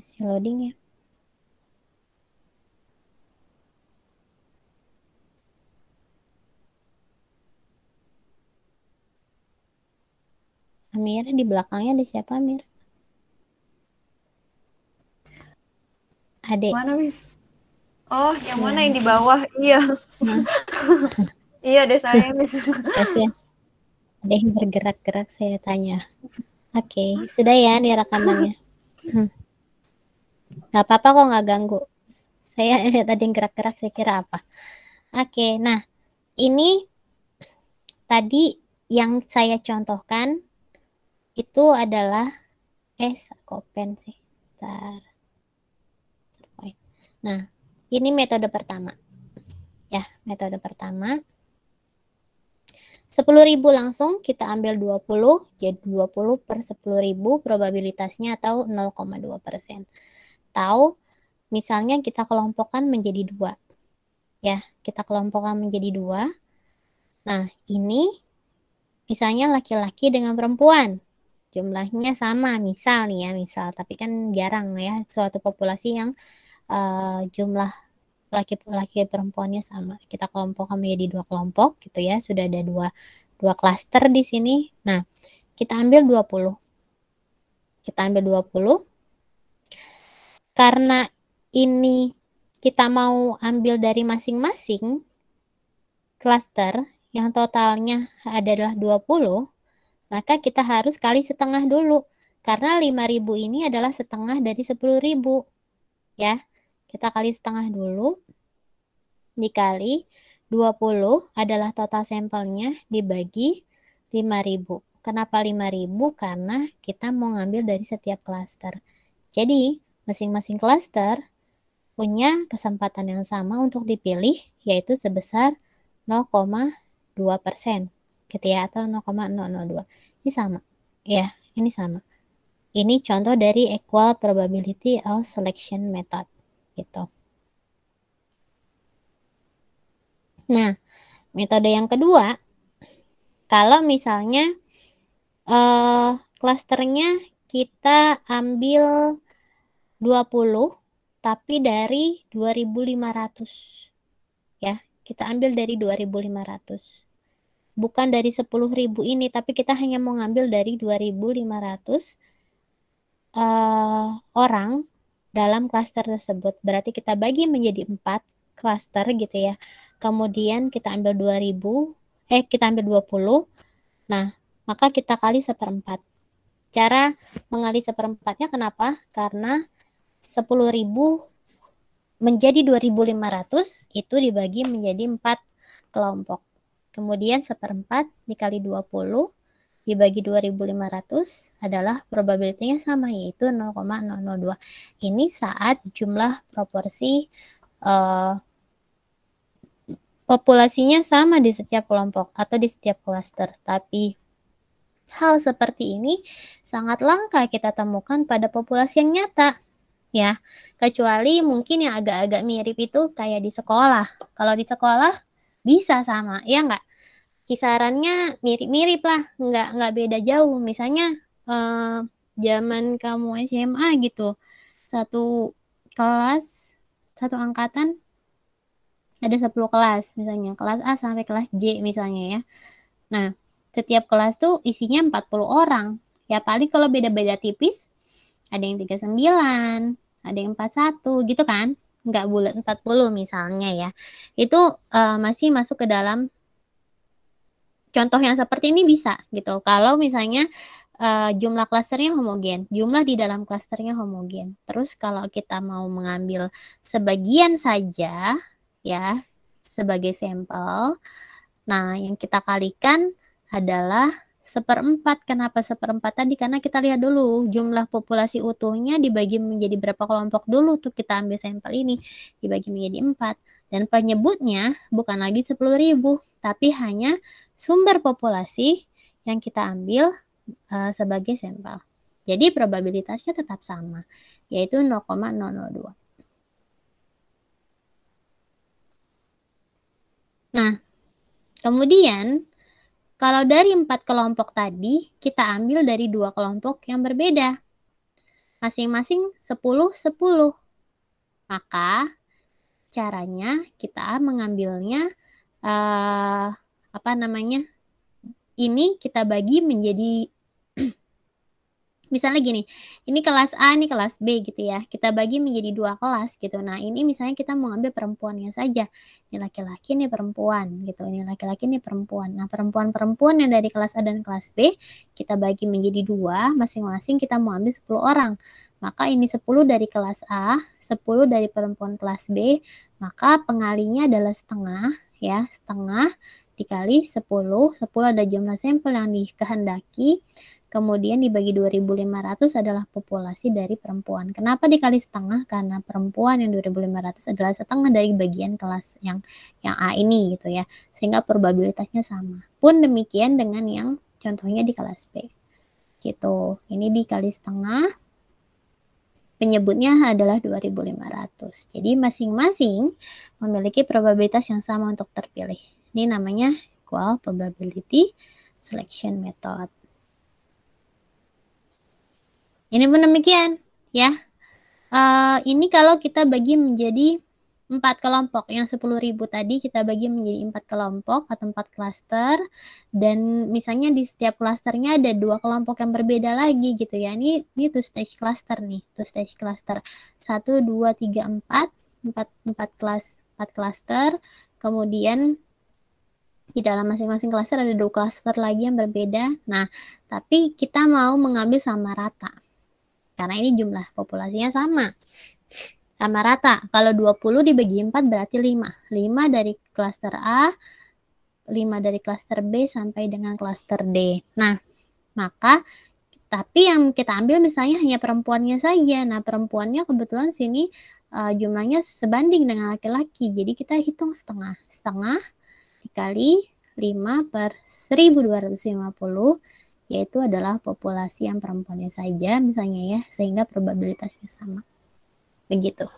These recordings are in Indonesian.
Masih loading ya. Amir di belakangnya ada siapa Amir? Adik. Mana Mif? Oh, yang mana yang di bawah? Iya. Hmm. iya ada saya Mif. Kasih. Ya. Ada yang bergerak-gerak saya tanya. Oke, okay. sudah ya nih rekamannya. Hmm. nggak apa-apa kok nggak ganggu saya lihat tadi gerak-gerak saya kira apa oke nah ini tadi yang saya contohkan itu adalah eh kopen sih Bentar. nah ini metode pertama ya metode pertama 10.000 langsung kita ambil 20 jadi 20 per 10.000 probabilitasnya atau 0,2 persen atau misalnya kita kelompokkan menjadi dua. Ya, kita kelompokkan menjadi dua. Nah, ini misalnya laki-laki dengan perempuan. Jumlahnya sama, misal nih ya, misal. Tapi kan jarang ya suatu populasi yang uh, jumlah laki-laki perempuannya sama. Kita kelompokkan menjadi dua kelompok gitu ya. Sudah ada dua dua klaster di sini. Nah, kita ambil 20. Kita ambil 20 karena ini kita mau ambil dari masing-masing cluster yang totalnya adalah 20, maka kita harus kali setengah dulu. Karena 5000 ini adalah setengah dari 10.000. Ya, kita kali setengah dulu. Dikali 20 adalah total sampelnya dibagi 5000. Kenapa 5000? Karena kita mau ngambil dari setiap cluster. Jadi, Masing-masing klaster punya kesempatan yang sama untuk dipilih yaitu sebesar 0,2 persen gitu ya atau 0,002 ini sama ya ini sama ini contoh dari equal probability of selection method gitu nah metode yang kedua kalau misalnya eh, klasternya kita ambil 20 tapi dari 2500 ya kita ambil dari 2500 bukan dari 10.000 ini tapi kita hanya mau ngambil dari 2500 uh, eh, orang dalam klaster tersebut berarti kita bagi menjadi empat klaster gitu ya kemudian kita ambil 2000 eh kita ambil 20 nah maka kita kali seperempat cara mengali seperempatnya kenapa karena 10.000 menjadi 2.500 itu dibagi menjadi 4 kelompok. Kemudian seperempat dikali 20 dibagi 2500 adalah probabilitasnya sama yaitu 0,002. Ini saat jumlah proporsi uh, populasinya sama di setiap kelompok atau di setiap klaster. Tapi hal seperti ini sangat langka kita temukan pada populasi yang nyata ya. Kecuali mungkin yang agak-agak mirip itu kayak di sekolah. Kalau di sekolah bisa sama, ya nggak? Kisarannya mirip-mirip lah, nggak nggak beda jauh. Misalnya eh, zaman kamu SMA gitu, satu kelas, satu angkatan ada 10 kelas misalnya, kelas A sampai kelas J misalnya ya. Nah, setiap kelas tuh isinya 40 orang. Ya paling kalau beda-beda tipis ada yang 39, ada yang 41 gitu kan. Enggak bulat 40 misalnya ya. Itu uh, masih masuk ke dalam contoh yang seperti ini bisa gitu. Kalau misalnya uh, jumlah klasternya homogen, jumlah di dalam klasternya homogen. Terus kalau kita mau mengambil sebagian saja ya sebagai sampel, nah yang kita kalikan adalah seperempat. Kenapa seperempat tadi? Karena kita lihat dulu jumlah populasi utuhnya dibagi menjadi berapa kelompok dulu tuh kita ambil sampel ini dibagi menjadi empat. Dan penyebutnya bukan lagi 10.000 tapi hanya sumber populasi yang kita ambil uh, sebagai sampel. Jadi probabilitasnya tetap sama, yaitu 0,002. Nah, kemudian kalau dari empat kelompok tadi, kita ambil dari dua kelompok yang berbeda. Masing-masing 10-10. Maka caranya kita mengambilnya eh, apa namanya? Ini kita bagi menjadi misalnya gini, ini kelas A, ini kelas B gitu ya. Kita bagi menjadi dua kelas gitu. Nah, ini misalnya kita mau ambil perempuannya saja. Ini laki-laki, ini perempuan gitu. Ini laki-laki, ini perempuan. Nah, perempuan-perempuan yang dari kelas A dan kelas B kita bagi menjadi dua, masing-masing kita mau ambil 10 orang. Maka ini 10 dari kelas A, 10 dari perempuan kelas B, maka pengalinya adalah setengah ya, setengah dikali 10, 10 ada jumlah sampel yang dikehendaki Kemudian dibagi 2.500 adalah populasi dari perempuan. Kenapa dikali setengah? Karena perempuan yang 2.500 adalah setengah dari bagian kelas yang yang A ini gitu ya. Sehingga probabilitasnya sama. Pun demikian dengan yang contohnya di kelas B. Gitu. Ini dikali setengah penyebutnya adalah 2500. Jadi masing-masing memiliki probabilitas yang sama untuk terpilih. Ini namanya equal probability selection method. Ini pun demikian, ya. Uh, ini kalau kita bagi menjadi empat kelompok. Yang 10.000 tadi kita bagi menjadi empat kelompok atau empat klaster. Dan misalnya di setiap klasternya ada dua kelompok yang berbeda lagi gitu ya. Ini, ini two stage cluster nih, two stage cluster. Satu, dua, tiga, empat. Empat, empat kelas, empat klaster. Kemudian di dalam masing-masing klaster ada dua klaster lagi yang berbeda. Nah, tapi kita mau mengambil sama rata. Karena ini jumlah populasinya sama. Sama rata. Kalau 20 dibagi 4 berarti 5. 5 dari klaster A, 5 dari klaster B sampai dengan klaster D. Nah, maka tapi yang kita ambil misalnya hanya perempuannya saja. Nah, perempuannya kebetulan sini uh, jumlahnya sebanding dengan laki-laki. Jadi kita hitung setengah. Setengah dikali 5 per 1250 yaitu adalah populasi yang perempuannya saja misalnya ya sehingga probabilitasnya sama begitu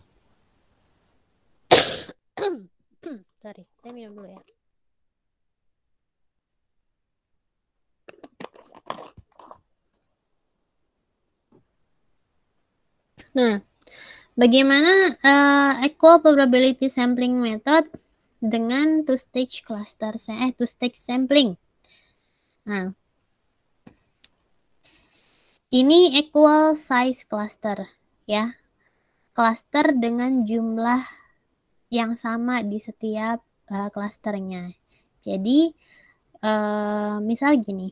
sorry saya minum dulu ya nah bagaimana uh, equal probability sampling method dengan two stage cluster eh two stage sampling nah ini equal size cluster ya. Cluster dengan jumlah yang sama di setiap uh, Jadi uh, misal gini,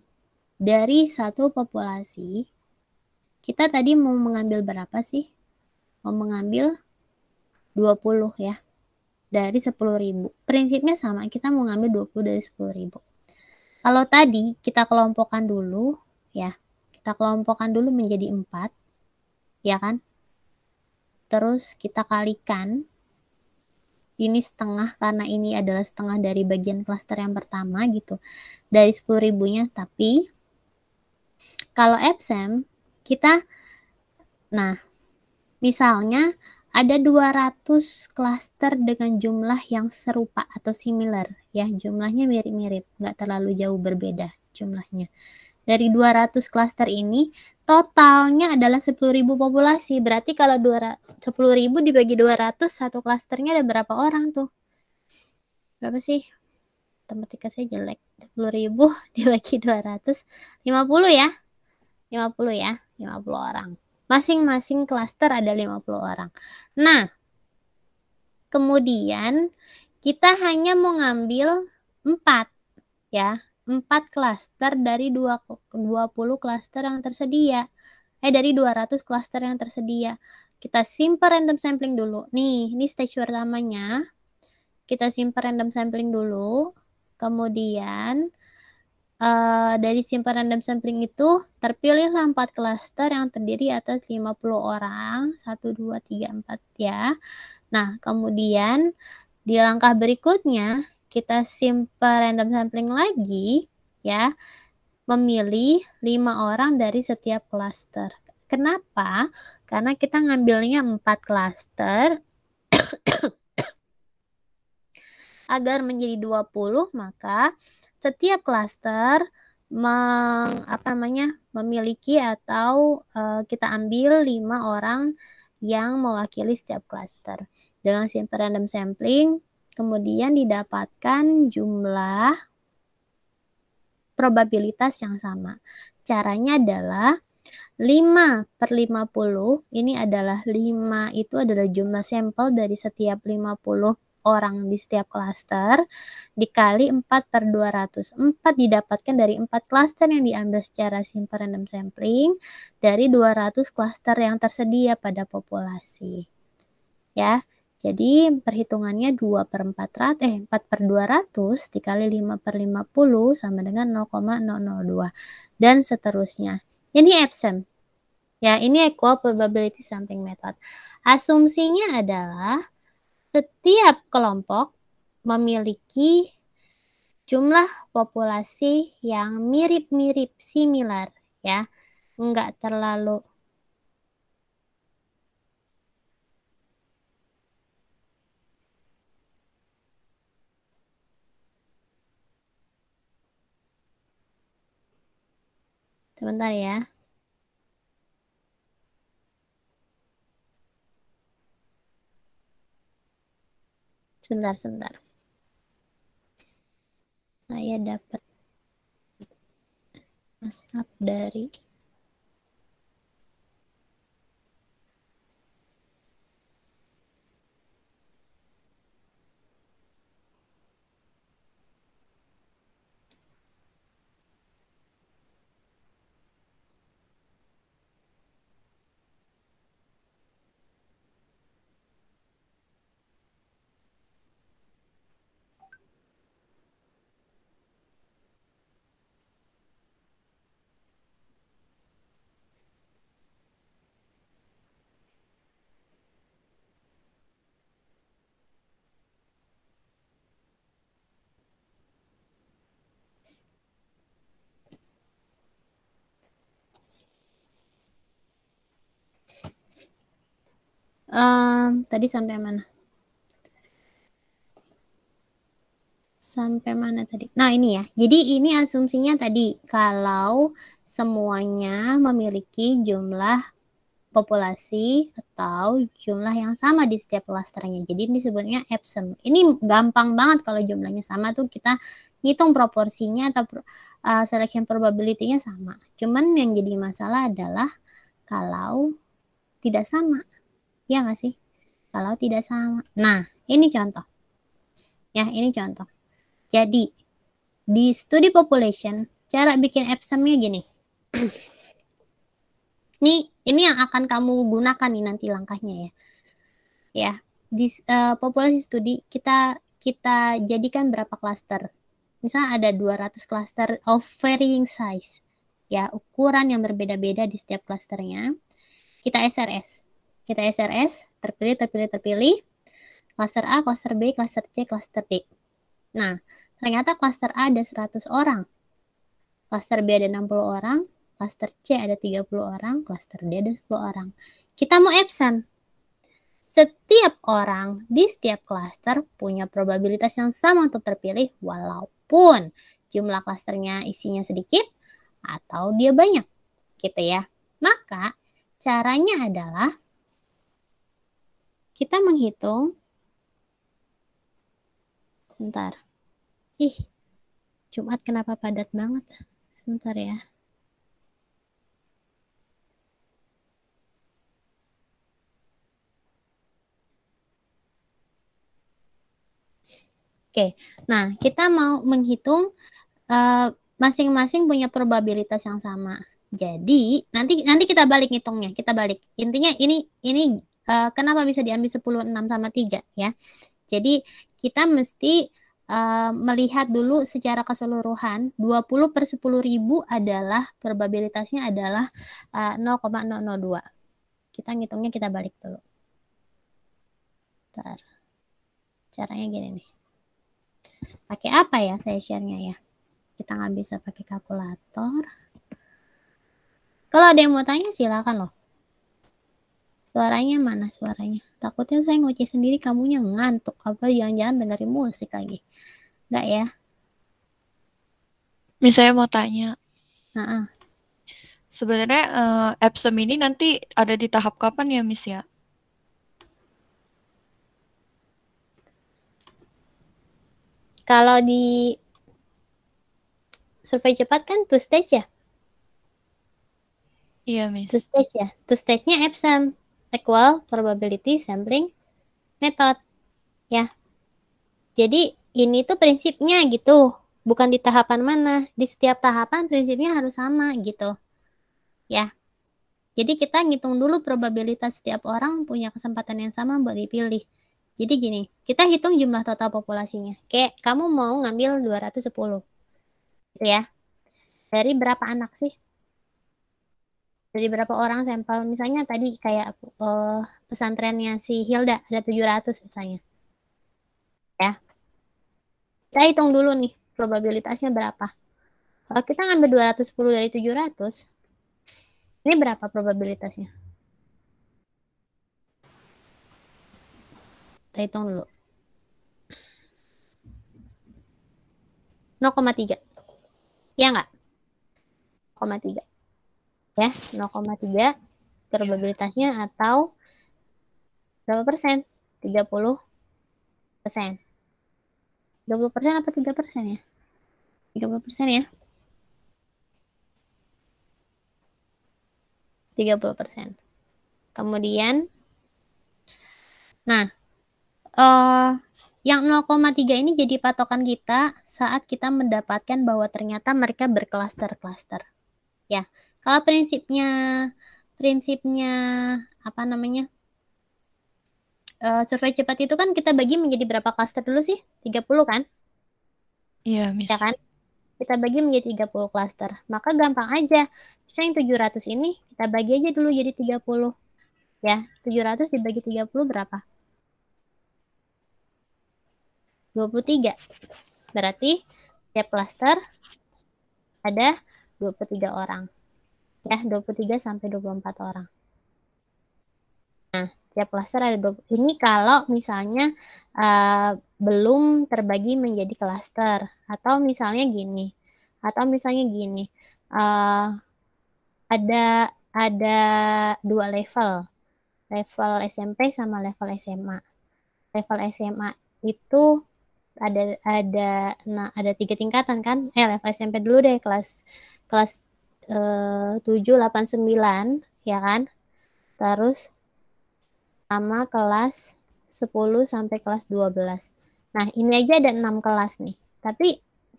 dari satu populasi kita tadi mau mengambil berapa sih? Mau mengambil 20 ya dari 10.000. Prinsipnya sama, kita mau ngambil 20 dari 10.000. Kalau tadi kita kelompokkan dulu ya kita kelompokkan dulu menjadi empat, ya kan? Terus kita kalikan. Ini setengah karena ini adalah setengah dari bagian klaster yang pertama gitu. Dari 10 ribunya, tapi kalau EPSEM, kita nah misalnya ada 200 klaster dengan jumlah yang serupa atau similar ya jumlahnya mirip-mirip nggak terlalu jauh berbeda jumlahnya dari 200 klaster ini, totalnya adalah 10.000 populasi. Berarti kalau 10.000 dibagi 200, satu klasternya ada berapa orang tuh? Berapa sih? Matematika saya jelek. 10.000 dibagi 200, 50 ya. 50 ya, 50 orang. Masing-masing klaster ada 50 orang. Nah, kemudian kita hanya mengambil 4 ya. 4 klaster dari 20 klaster yang tersedia. Eh dari 200 klaster yang tersedia. Kita simpan random sampling dulu. Nih, ini stage pertamanya. Kita simpan random sampling dulu. Kemudian uh, dari simpan random sampling itu terpilihlah 4 klaster yang terdiri atas 50 orang. 1 2 3 4 ya. Nah, kemudian di langkah berikutnya kita simple random sampling lagi ya memilih lima orang dari setiap klaster. Kenapa? Karena kita ngambilnya empat klaster agar menjadi 20 maka setiap klaster meng, apa namanya memiliki atau uh, kita ambil lima orang yang mewakili setiap klaster. Dengan simple random sampling Kemudian didapatkan jumlah probabilitas yang sama. Caranya adalah 5 per 50, ini adalah 5 itu adalah jumlah sampel dari setiap 50 orang di setiap klaster, dikali 4 per 200. 4 didapatkan dari 4 klaster yang diambil secara simple random sampling, dari 200 klaster yang tersedia pada populasi. Ya, jadi perhitungannya 2 per 400, eh 4 per 200 dikali 5 per 50 sama dengan 0,002 dan seterusnya. Ini Epsom. Ya, ini equal probability sampling method. Asumsinya adalah setiap kelompok memiliki jumlah populasi yang mirip-mirip similar ya. Enggak terlalu Sebentar ya. Sebentar, sebentar. Saya dapat WhatsApp dari Um, tadi sampai mana? Sampai mana tadi? Nah, ini ya. Jadi ini asumsinya tadi kalau semuanya memiliki jumlah populasi atau jumlah yang sama di setiap klasternya. Jadi ini sebutnya epsom. Ini gampang banget kalau jumlahnya sama tuh kita ngitung proporsinya atau uh, selection probability-nya sama. Cuman yang jadi masalah adalah kalau tidak sama. Ya nggak sih? Kalau tidak sama. Nah, ini contoh. Ya, ini contoh. Jadi, di studi population, cara bikin epsomnya gini. ini, ini yang akan kamu gunakan nih nanti langkahnya ya. Ya, di uh, populasi studi kita kita jadikan berapa klaster. Misalnya ada 200 klaster of varying size ya ukuran yang berbeda-beda di setiap klasternya. Kita SRS kita SRS, terpilih, terpilih, terpilih, klaster A, klaster B, klaster C, klaster D. Nah, ternyata klaster A ada 100 orang, klaster B ada 60 orang, klaster C ada 30 orang, klaster D ada 10 orang. Kita mau absen. Setiap orang di setiap klaster punya probabilitas yang sama untuk terpilih walaupun jumlah klasternya isinya sedikit atau dia banyak gitu ya. Maka caranya adalah kita menghitung. Sebentar. Ih, Jumat kenapa padat banget? Sebentar ya. Oke, nah kita mau menghitung eh, masing-masing uh, punya probabilitas yang sama. Jadi nanti nanti kita balik hitungnya. kita balik. Intinya ini ini Eh, kenapa bisa diambil 10 6 sama 3 ya. Jadi kita mesti uh, melihat dulu secara keseluruhan 20 per 10 ribu adalah probabilitasnya adalah uh, eh, 0,002 kita ngitungnya kita balik dulu Bentar. caranya gini nih pakai apa ya saya share-nya ya kita nggak bisa pakai kalkulator kalau ada yang mau tanya silakan loh Suaranya mana suaranya? Takutnya saya ngoceh sendiri kamunya ngantuk. Apa jangan-jangan dengerin musik lagi? Enggak ya? Misalnya mau tanya. Uh -uh. Sebenarnya uh, Epsom ini nanti ada di tahap kapan ya, Miss ya? Kalau di survei cepat kan two stage ya? Iya, Miss. Two stage ya. Two stage-nya Epsom equal probability sampling method ya. Jadi ini tuh prinsipnya gitu, bukan di tahapan mana. Di setiap tahapan prinsipnya harus sama gitu. Ya. Jadi kita ngitung dulu probabilitas setiap orang punya kesempatan yang sama buat dipilih. Jadi gini, kita hitung jumlah total populasinya. Kayak kamu mau ngambil 210. sepuluh, gitu ya. Dari berapa anak sih? dari berapa orang sampel misalnya tadi kayak uh, pesantrennya si Hilda ada 700 misalnya ya kita hitung dulu nih probabilitasnya berapa kalau kita ngambil 210 dari 700 ini berapa probabilitasnya kita hitung dulu 0,3 ya enggak 0,3 ya 0,3 probabilitasnya atau berapa persen 30 persen 20 persen apa 3 persen ya 30 persen ya 30 persen kemudian nah uh, yang 0,3 ini jadi patokan kita saat kita mendapatkan bahwa ternyata mereka berklaster-klaster. Ya, kalau prinsipnya prinsipnya apa namanya? Uh, survei cepat itu kan kita bagi menjadi berapa klaster dulu sih? 30 kan? Iya, ya Miss. kan? Kita bagi menjadi 30 klaster. Maka gampang aja. Misalnya yang 700 ini kita bagi aja dulu jadi 30. Ya, 700 dibagi 30 berapa? 23. Berarti tiap klaster ada 23 orang ya 23 sampai 24 orang. Nah, tiap klaster ada 20. Ini kalau misalnya uh, belum terbagi menjadi klaster atau misalnya gini atau misalnya gini uh, ada ada dua level level SMP sama level SMA. Level SMA itu ada ada nah ada tiga tingkatan kan eh level SMP dulu deh kelas kelas eh, 7, 8, ya kan? Terus sama kelas 10 sampai kelas 12. Nah, ini aja ada 6 kelas nih. Tapi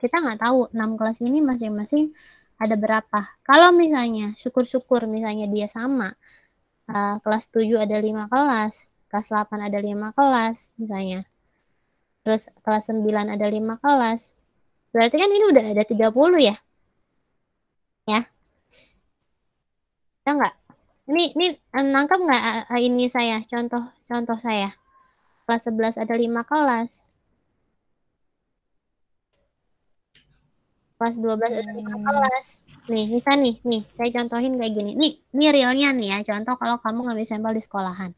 kita nggak tahu 6 kelas ini masing-masing ada berapa. Kalau misalnya, syukur-syukur misalnya dia sama, uh, kelas 7 ada 5 kelas, kelas 8 ada 5 kelas misalnya. Terus kelas 9 ada 5 kelas. Berarti kan ini udah ada 30 ya? Ya, ada nggak? Ini ini eh, nangkap nggak eh, eh, ini saya contoh contoh saya kelas 11 ada 5 kelas. Kelas 12 ada lima kelas. Hmm. Nih, bisa nih, nih, saya contohin kayak gini. Nih, ini realnya nih ya, contoh kalau kamu ngambil sampel di sekolahan.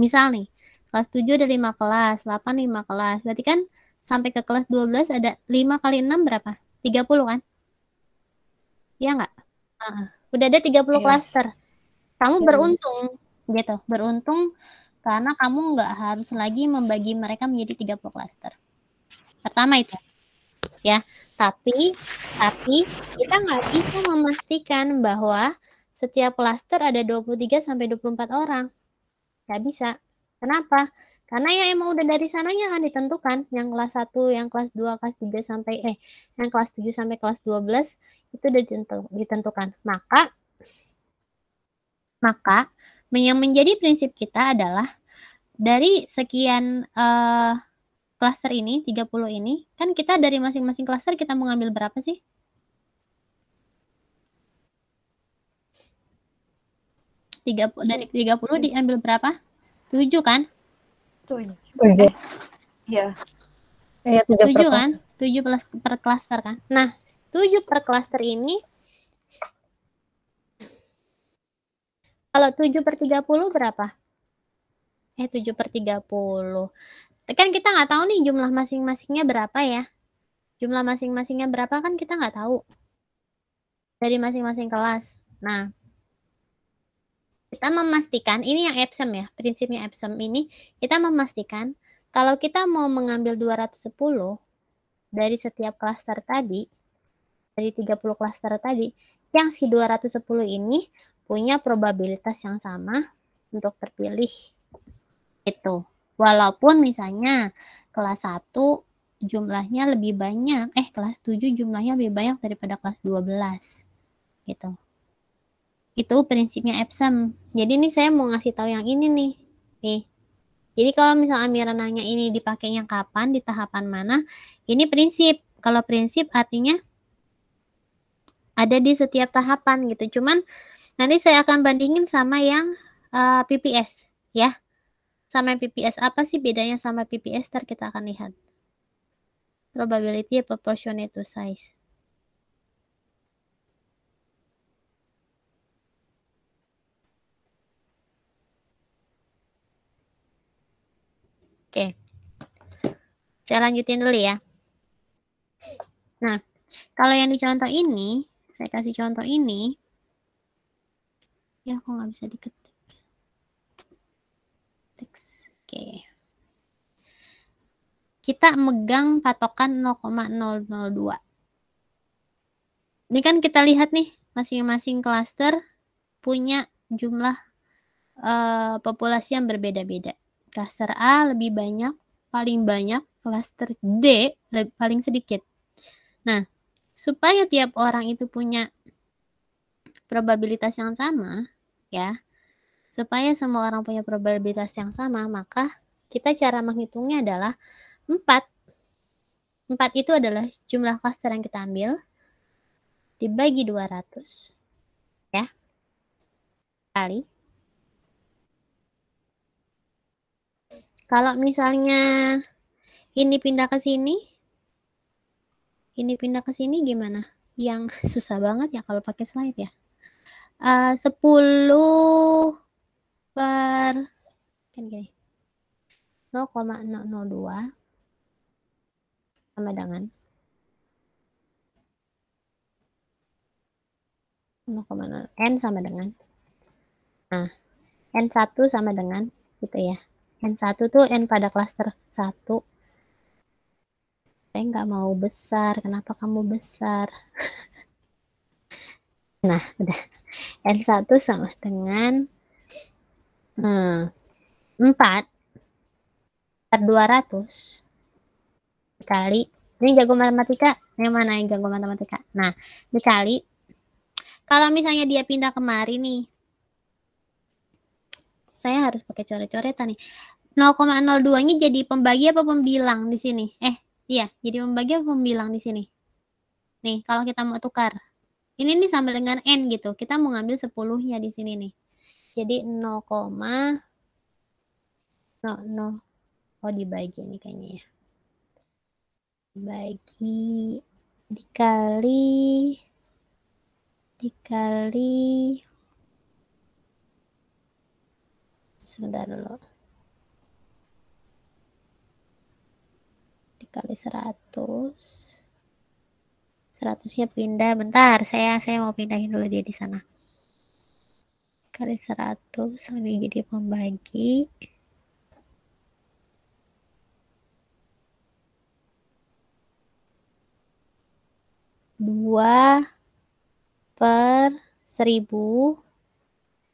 Misal nih, kelas 7 ada 5 kelas, 8 5 kelas. Berarti kan sampai ke kelas 12 ada 5 kali 6 berapa? 30 kan? Iya nggak? Uh -uh udah ada 30 puluh yeah. klaster. Kamu yeah. beruntung gitu, beruntung karena kamu nggak harus lagi membagi mereka menjadi 30 klaster. Pertama itu. Ya, tapi tapi kita nggak bisa memastikan bahwa setiap klaster ada 23 sampai 24 orang. Nggak bisa. Kenapa? Karena ya emang udah dari sananya kan ditentukan yang kelas 1, yang kelas 2, kelas 3 sampai eh yang kelas 7 sampai kelas 12 itu udah ditentukan. Maka maka yang menjadi prinsip kita adalah dari sekian uh, klaster ini 30 ini kan kita dari masing-masing klaster kita mengambil berapa sih? tiga dari 30 diambil berapa? 7 kan? tujuh. Eh, ya. iya. Iya, tujuh, tujuh per kan? Tujuh plus per klaster kan? Nah, tujuh per klaster ini kalau tujuh per tiga puluh berapa? Eh, tujuh per tiga puluh. Kan kita nggak tahu nih jumlah masing-masingnya berapa ya. Jumlah masing-masingnya berapa kan kita nggak tahu. Dari masing-masing kelas. Nah, kita memastikan ini yang Epsom ya, prinsipnya Epsom ini kita memastikan kalau kita mau mengambil 210 dari setiap klaster tadi dari 30 klaster tadi yang si 210 ini punya probabilitas yang sama untuk terpilih itu. Walaupun misalnya kelas 1 jumlahnya lebih banyak, eh kelas 7 jumlahnya lebih banyak daripada kelas 12 gitu. Itu prinsipnya Epsom. Jadi ini saya mau ngasih tahu yang ini nih. Nih. Jadi kalau misal Amira nanya ini dipakainya kapan, di tahapan mana, ini prinsip. Kalau prinsip artinya ada di setiap tahapan gitu. Cuman nanti saya akan bandingin sama yang uh, eh, PPS ya. Sama PPS apa sih bedanya sama PPS? Ntar kita akan lihat. Probability proportionate to size. Oke. Saya lanjutin dulu ya. Nah, kalau yang dicontoh ini, saya kasih contoh ini. Ya, aku nggak bisa diketik. Teks. Oke. Kita megang patokan 0,002. Ini kan kita lihat nih, masing-masing klaster punya jumlah uh, populasi yang berbeda-beda klaster A lebih banyak, paling banyak, klaster D lebih, paling sedikit. Nah, supaya tiap orang itu punya probabilitas yang sama, ya. Supaya semua orang punya probabilitas yang sama, maka kita cara menghitungnya adalah 4. 4 itu adalah jumlah klaster yang kita ambil dibagi 200. Ya. Kali Kalau misalnya ini pindah ke sini, ini pindah ke sini gimana? Yang susah banget ya kalau pakai slide ya. Eh, uh, 10 per kan gini. 0,002 sama dengan 0,0 n sama dengan nah n satu sama dengan gitu ya N1 tuh N pada klaster 1. Saya nggak mau besar, kenapa kamu besar? nah, udah. N1 sama dengan hmm, 4 per 200 dikali ini jago matematika yang mana yang jago matematika nah dikali kalau misalnya dia pindah kemari nih saya harus pakai coret-coretan nih. 0,02-nya jadi pembagi apa pembilang di sini? Eh, iya, jadi pembagi apa pembilang di sini? Nih, kalau kita mau tukar. Ini nih sama dengan n gitu. Kita mau ngambil 10-nya di sini nih. Jadi 0, 0, 0. Oh, dibagi nih kayaknya ya. bagi dikali dikali sebentar dulu dikali seratus seratusnya pindah. Bentar, saya saya mau pindahin dulu dia di sana. Kali seratus lebih jadi pembagi. dua per seribu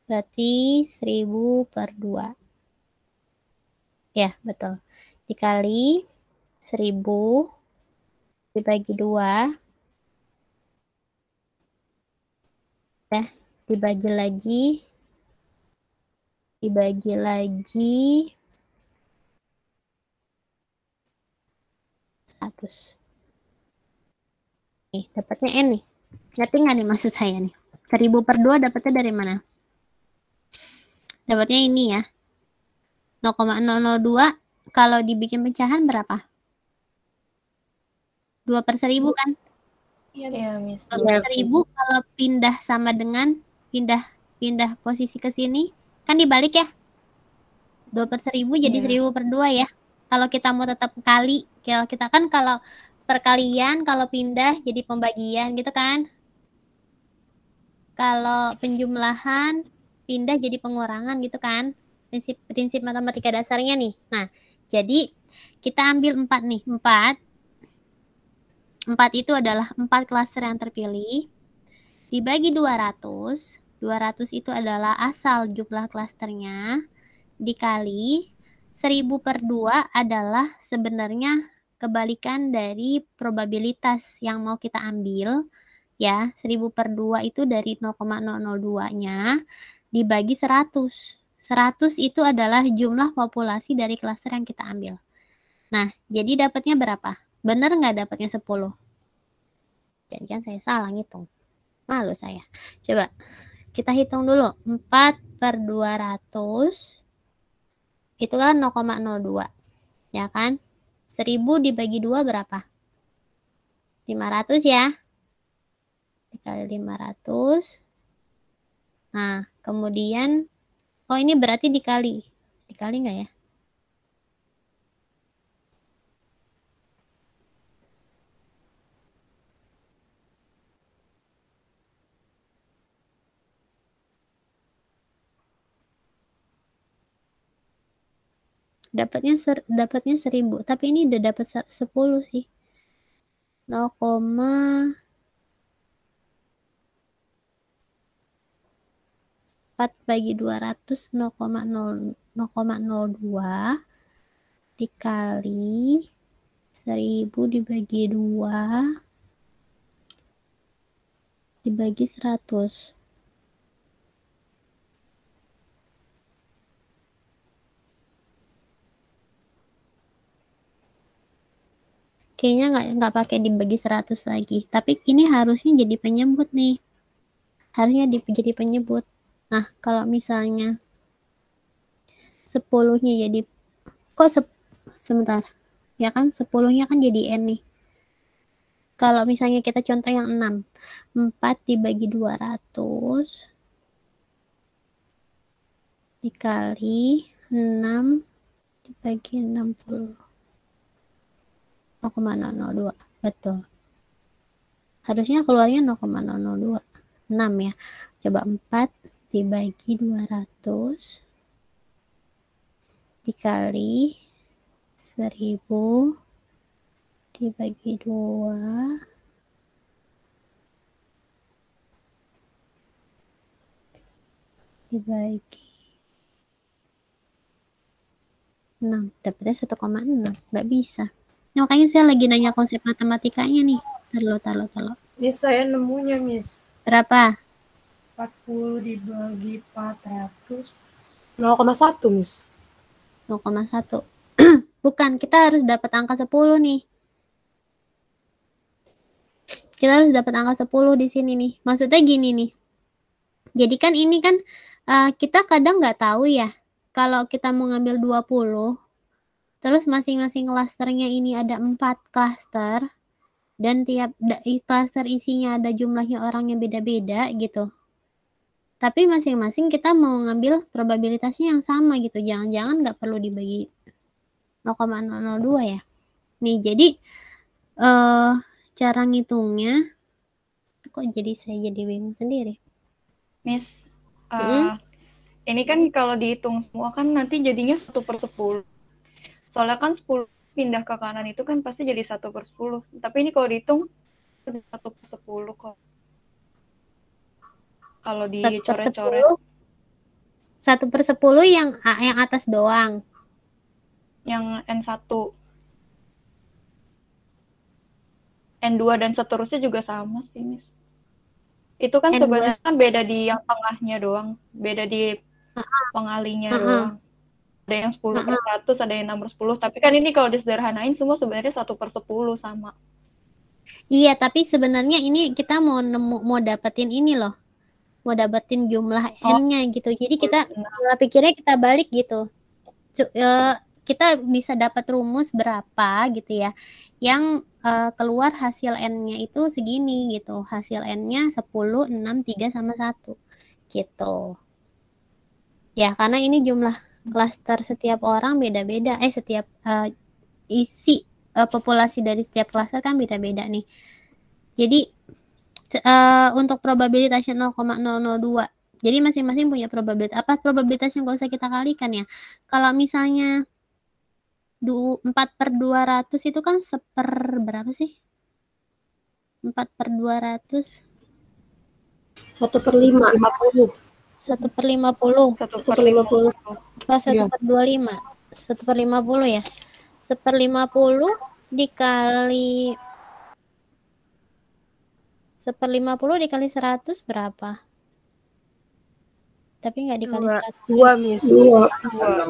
Berarti 1000 per 2. Ya, betul. Dikali 1000 dibagi 2. Ya, eh, dibagi lagi. Dibagi lagi. 100. Nih, dapatnya N nih. Ngerti nggak nih maksud saya nih? 1000 per 2 dapatnya dari mana? Dapatnya ini ya. 0,002 kalau dibikin pecahan berapa? 2 per seribu kan? Iya, iya. Dua per seribu kalau pindah sama dengan pindah pindah posisi ke sini kan dibalik ya? 2 per seribu jadi yeah. seribu per dua ya. Kalau kita mau tetap kali, kalau kita kan kalau perkalian, kalau pindah jadi pembagian gitu kan? Kalau penjumlahan pindah jadi pengurangan gitu kan prinsip prinsip matematika dasarnya nih nah jadi kita ambil empat nih empat empat itu adalah empat klaster yang terpilih dibagi 200 200 itu adalah asal jumlah klasternya dikali 1000 per 2 adalah sebenarnya kebalikan dari probabilitas yang mau kita ambil ya 1000 per 2 itu dari 0,002 nya dibagi 100. 100 itu adalah jumlah populasi dari klaster yang kita ambil. Nah, jadi dapatnya berapa? Benar nggak dapatnya 10? Jadi kan saya salah ngitung. Malu saya. Coba kita hitung dulu. 4 per 200 itu kan 0,02. Ya kan? 1000 dibagi 2 berapa? 500 ya. Dikali 500 Nah, kemudian, oh ini berarti dikali. Dikali nggak ya? dapatnya ser, dapatnya seribu tapi ini udah dapat sepuluh sih 0, 4 bagi 200 0,02 dikali 1000 dibagi 2 dibagi 100 kayaknya nggak nggak pakai dibagi 100 lagi tapi ini harusnya jadi penyebut nih harusnya jadi penyebut Nah, kalau misalnya 10-nya jadi kok se sebentar. Ya kan 10-nya kan jadi n nih. Kalau misalnya kita contoh yang 6. 4 dibagi 200 dikali 6 dibagi 60. 0,002 betul harusnya keluarnya 0,002 6 ya coba 4 dibagi 200 dikali 1000 dibagi 2 dibagi 6 dapatnya 1,6 nggak bisa nah, makanya saya lagi nanya konsep matematikanya nih terlalu terlalu terlalu miss saya nemunya miss berapa 40 dibagi 400 0,1 Miss 0,1 bukan kita harus dapat angka 10 nih kita harus dapat angka 10 di sini nih maksudnya gini nih jadi kan ini kan uh, kita kadang nggak tahu ya kalau kita mau ngambil 20 terus masing-masing klasternya ini ada 4 klaster dan tiap klaster isinya ada jumlahnya orangnya beda-beda gitu tapi masing-masing kita mau ngambil probabilitasnya yang sama gitu jangan-jangan nggak perlu dibagi 0,002 ya nih jadi uh, cara ngitungnya kok jadi saya jadi bingung sendiri Miss uh, hmm? ini kan kalau dihitung semua kan nanti jadinya satu per sepuluh soalnya kan 10 pindah ke kanan itu kan pasti jadi satu per sepuluh tapi ini kalau dihitung satu per sepuluh kok kalau di coret coret satu per sepuluh yang yang atas doang yang N1 N2 dan seterusnya juga sama sih Miss itu kan sebenarnya kan beda di yang tengahnya doang beda di pengalinya uh -huh. doang ada yang sepuluh per 100 ada yang enam nomor sepuluh tapi kan ini kalau disederhanain semua sebenarnya satu per sepuluh sama Iya, tapi sebenarnya ini kita mau nemu mau dapetin ini loh mau dapetin jumlah oh. n-nya gitu. Jadi oh, kita iya. pola pikirnya kita balik gitu. C- uh, eh, kita bisa dapat rumus berapa gitu ya. Yang uh, keluar hasil n-nya itu segini gitu. Hasil n-nya 10, 6, 3 sama 1 gitu. Ya, karena ini jumlah klaster setiap orang beda-beda. Eh setiap uh, isi uh, populasi dari setiap klaster kan beda-beda nih. Jadi uh, untuk probabilitasnya 0,002. Jadi masing-masing punya probabilitas. Apa probabilitas yang gak usah kita kalikan ya? Kalau misalnya 4 per 200 itu kan seper berapa sih? 4 per 200 1 per 5 50 1 per 50 1 per 50 Pas 1 per 25 1 iya. per 50 ya 1 per 50 dikali seper puluh dikali seratus berapa? Tapi nggak dikali dua, 100. Dua, Miss. Dua.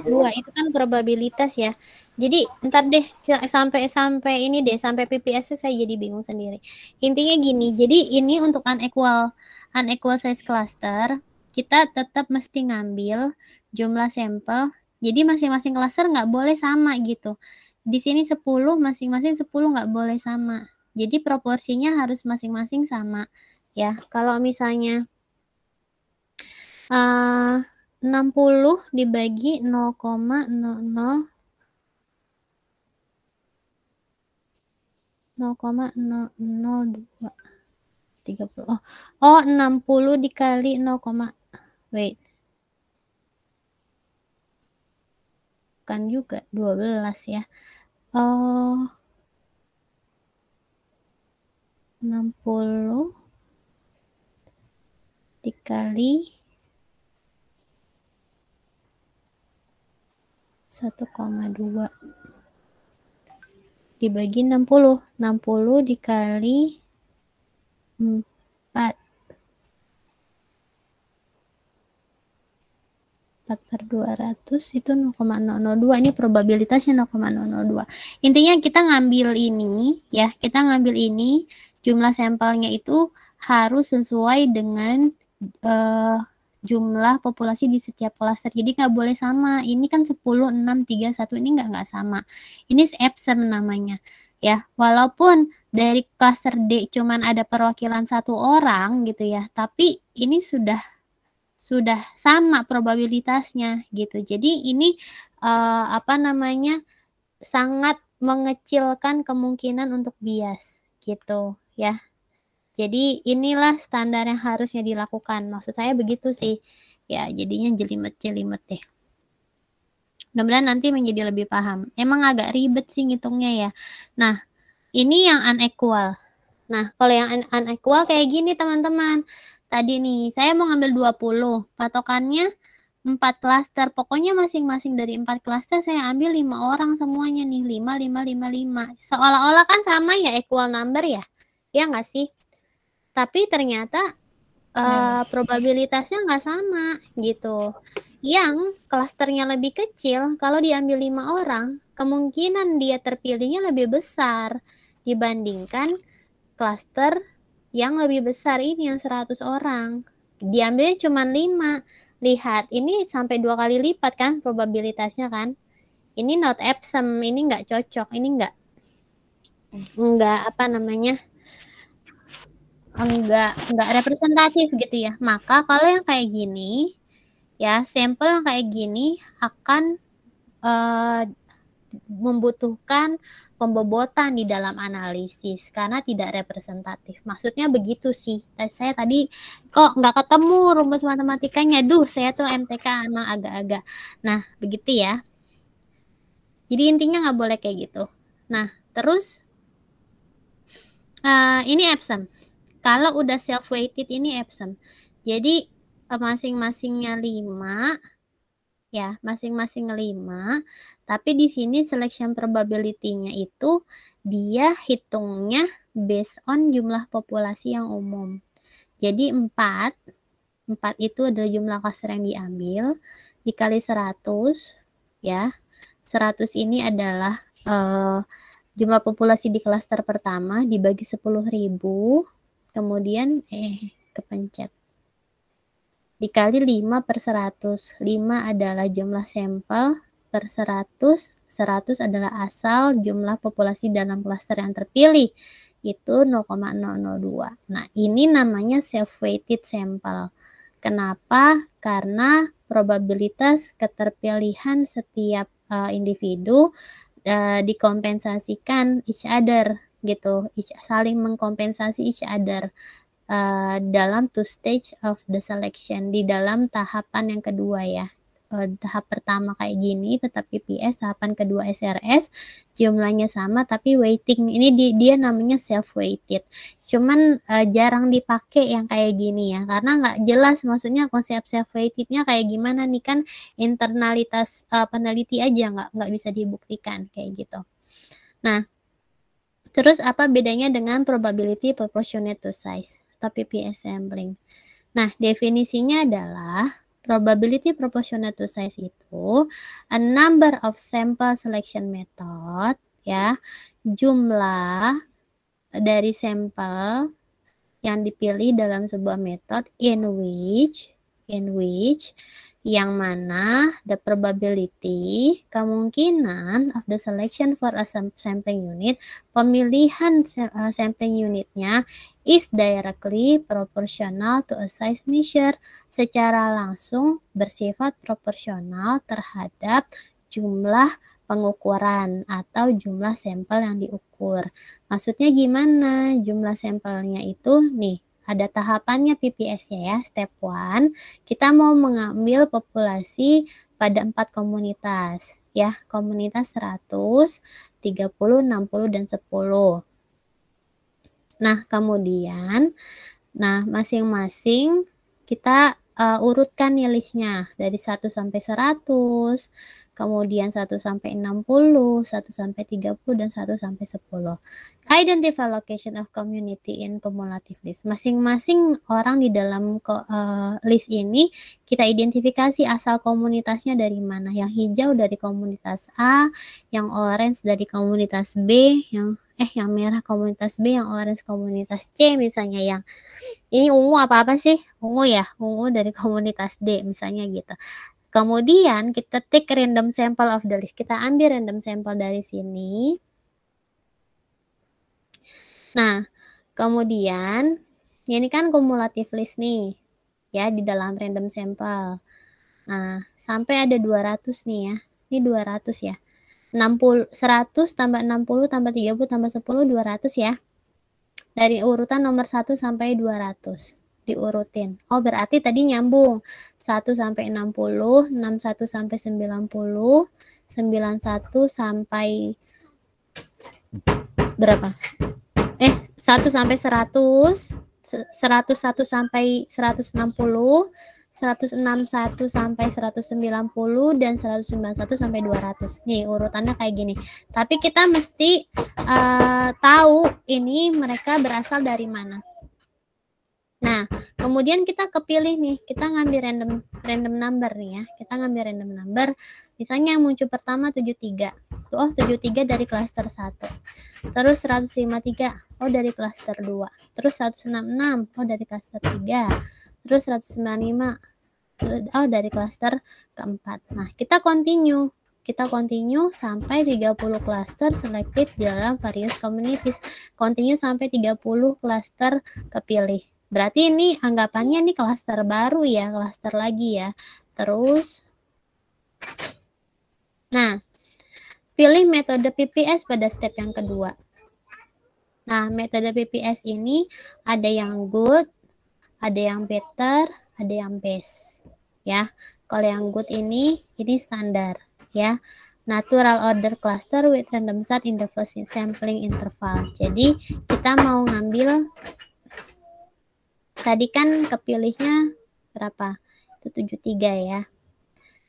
dua. Itu kan probabilitas ya. Jadi ntar deh sampai sampai ini deh sampai PPS saya jadi bingung sendiri. Intinya gini, jadi ini untuk unequal unequal size cluster kita tetap mesti ngambil jumlah sampel. Jadi masing-masing cluster nggak boleh sama gitu. Di sini sepuluh masing-masing sepuluh nggak boleh sama jadi proporsinya harus masing-masing sama ya. Kalau misalnya eh, uh, 60 dibagi 0,00 0,002 30 oh oh 60 dikali 0, wait bukan juga 12 ya oh 60 dikali 1,2 dibagi 60 60 dikali 4 4 per 200 itu 0,002 ini probabilitasnya 0,002 intinya kita ngambil ini ya kita ngambil ini jumlah sampelnya itu harus sesuai dengan uh, jumlah populasi di setiap klaster. Jadi nggak boleh sama. Ini kan 10, 6, 3, 1 ini nggak nggak sama. Ini absent namanya. Ya, walaupun dari klaster D cuman ada perwakilan satu orang gitu ya, tapi ini sudah sudah sama probabilitasnya gitu. Jadi ini uh, apa namanya sangat mengecilkan kemungkinan untuk bias gitu ya. Jadi inilah standar yang harusnya dilakukan. Maksud saya begitu sih. Ya, jadinya jelimet-jelimet deh. Mudah-mudahan nanti menjadi lebih paham. Emang agak ribet sih ngitungnya ya. Nah, ini yang unequal. Nah, kalau yang unequal kayak gini teman-teman. Tadi nih, saya mau ngambil 20. Patokannya 4 klaster. Pokoknya masing-masing dari 4 klaster saya ambil 5 orang semuanya nih. 5, 5, 5, 5. Seolah-olah kan sama ya equal number ya ya nggak sih tapi ternyata uh, probabilitasnya nggak sama gitu yang klasternya lebih kecil kalau diambil lima orang kemungkinan dia terpilihnya lebih besar dibandingkan klaster yang lebih besar ini yang 100 orang diambilnya cuma lima lihat ini sampai dua kali lipat kan probabilitasnya kan ini not absent ini nggak cocok ini nggak hmm. nggak apa namanya enggak enggak representatif gitu ya. Maka kalau yang kayak gini ya, sampel yang kayak gini akan uh, membutuhkan pembobotan di dalam analisis karena tidak representatif. Maksudnya begitu sih. Eh, saya tadi kok nggak ketemu rumus matematikanya. Duh, saya tuh MTK emang agak-agak. Nah, begitu ya. Jadi intinya nggak boleh kayak gitu. Nah, terus uh, ini Epsom. Kalau udah self weighted ini Epsom. Jadi eh, masing-masingnya lima, ya, masing-masing lima, tapi di sini selection probability-nya itu dia hitungnya based on jumlah populasi yang umum. Jadi empat, empat itu adalah jumlah cluster yang diambil dikali 100 ya. 100 ini adalah uh, jumlah populasi di klaster pertama dibagi 10.000 kemudian eh kepencet. Dikali 5 per 100. 5 adalah jumlah sampel per 100. 100 adalah asal jumlah populasi dalam klaster yang terpilih. Itu 0,002. Nah, ini namanya self-weighted sample. Kenapa? Karena probabilitas keterpilihan setiap uh, individu uh, dikompensasikan each other gitu each, saling mengkompensasi each other uh, dalam two stage of the selection di dalam tahapan yang kedua ya uh, tahap pertama kayak gini tetapi PS tahapan kedua SRS jumlahnya sama tapi waiting ini di, dia namanya self weighted cuman uh, jarang dipakai yang kayak gini ya karena nggak jelas maksudnya konsep self weightednya kayak gimana nih kan internalitas uh, peneliti aja nggak nggak bisa dibuktikan kayak gitu nah Terus apa bedanya dengan probability proportionate to size atau PPS sampling? Nah, definisinya adalah probability proportionate to size itu a number of sample selection method ya jumlah dari sampel yang dipilih dalam sebuah metode in which in which yang mana the probability kemungkinan of the selection for a sampling unit pemilihan uh, sampling unitnya is directly proportional to a size measure secara langsung bersifat proporsional terhadap jumlah pengukuran atau jumlah sampel yang diukur. Maksudnya gimana? Jumlah sampelnya itu nih ada tahapannya pps ya ya. Step 1, kita mau mengambil populasi pada empat komunitas ya, komunitas 100, 30, 60 dan 10. Nah, kemudian nah masing-masing kita uh, urutkan nilisnya dari 1 sampai 100, kemudian 1 sampai 60, 1 sampai 30 dan 1 sampai 10. Identify location of community in cumulative list. Masing-masing orang di dalam eh, list ini kita identifikasi asal komunitasnya dari mana. Yang hijau dari komunitas A, yang orange dari komunitas B, yang eh yang merah komunitas B, yang orange komunitas C misalnya yang ini ungu apa-apa sih? Ungu ya, ungu dari komunitas D misalnya gitu. Kemudian kita take random sample of the list. Kita ambil random sample dari sini. Nah, kemudian ini kan kumulatif list nih. Ya, di dalam random sample. Nah, sampai ada 200 nih ya. Ini 200 ya. 60, 100 tambah 60 tambah 30 tambah 10, 200 ya. Dari urutan nomor 1 sampai 200 diurutin. Oh, berarti tadi nyambung. 1 sampai 60, 61 sampai 90, 91 sampai berapa? Eh, 1 sampai 100, 101 sampai 160, 161 sampai 190 dan 191 sampai 200. Nih urutannya kayak gini. Tapi kita mesti uh, tahu ini mereka berasal dari mana. Nah, kemudian kita kepilih nih, kita ngambil random random number nih ya. Kita ngambil random number, misalnya yang muncul pertama 73. Oh, 73 dari cluster 1. Terus 153, oh dari cluster 2. Terus 166, oh dari cluster 3. Terus 195, oh dari cluster keempat. Nah, kita continue kita continue sampai 30 cluster selected dalam various communities. Continue sampai 30 cluster kepilih. Berarti ini anggapannya ini klaster baru ya, klaster lagi ya. Terus Nah, pilih metode PPS pada step yang kedua. Nah, metode PPS ini ada yang good, ada yang better, ada yang best. Ya, kalau yang good ini, ini standar. Ya, natural order cluster with random set in the first sampling interval. Jadi, kita mau ngambil tadi kan kepilihnya berapa? Itu 73 ya.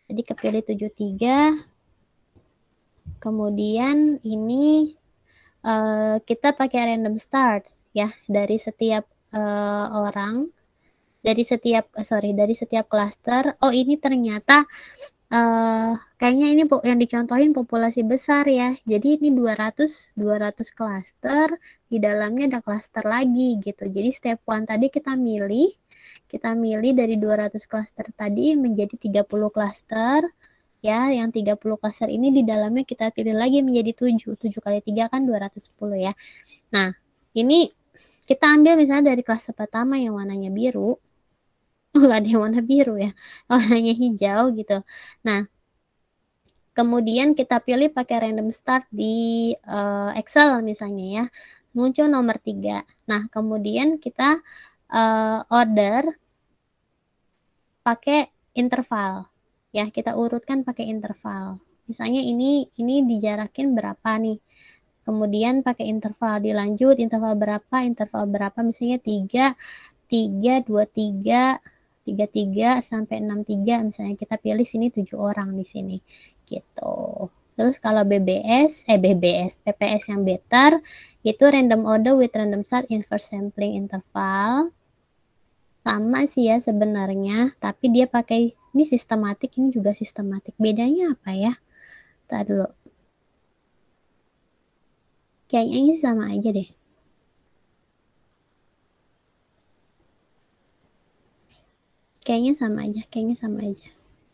Jadi kepilih 73. Kemudian ini uh, kita pakai random start ya dari setiap uh, orang dari setiap eh, sorry dari setiap klaster. Oh, ini ternyata uh, kayaknya ini yang dicontohin populasi besar ya. Jadi ini 200 200 klaster, di dalamnya ada klaster lagi gitu. Jadi step one tadi kita milih kita milih dari 200 klaster tadi menjadi 30 klaster ya. Yang 30 klaster ini di dalamnya kita pilih lagi menjadi 7. 7 kali 3 kan 210 ya. Nah, ini kita ambil misalnya dari klaster pertama yang warnanya biru oh nggak ada yang warna biru ya warnanya hijau gitu nah kemudian kita pilih pakai random start di uh, Excel misalnya ya muncul nomor tiga. nah kemudian kita uh, order pakai interval ya kita urutkan pakai interval misalnya ini ini dijarakin berapa nih kemudian pakai interval dilanjut interval berapa interval berapa misalnya tiga, tiga dua tiga 33 sampai 63 misalnya kita pilih sini tujuh orang di sini gitu. Terus kalau BBS, eh BBS, PPS yang better itu random order with random start inverse sampling interval. Sama sih ya sebenarnya, tapi dia pakai ini sistematik, ini juga sistematik. Bedanya apa ya? Tadi dulu. Kayaknya ini sama aja deh. kayaknya sama aja, kayaknya sama aja.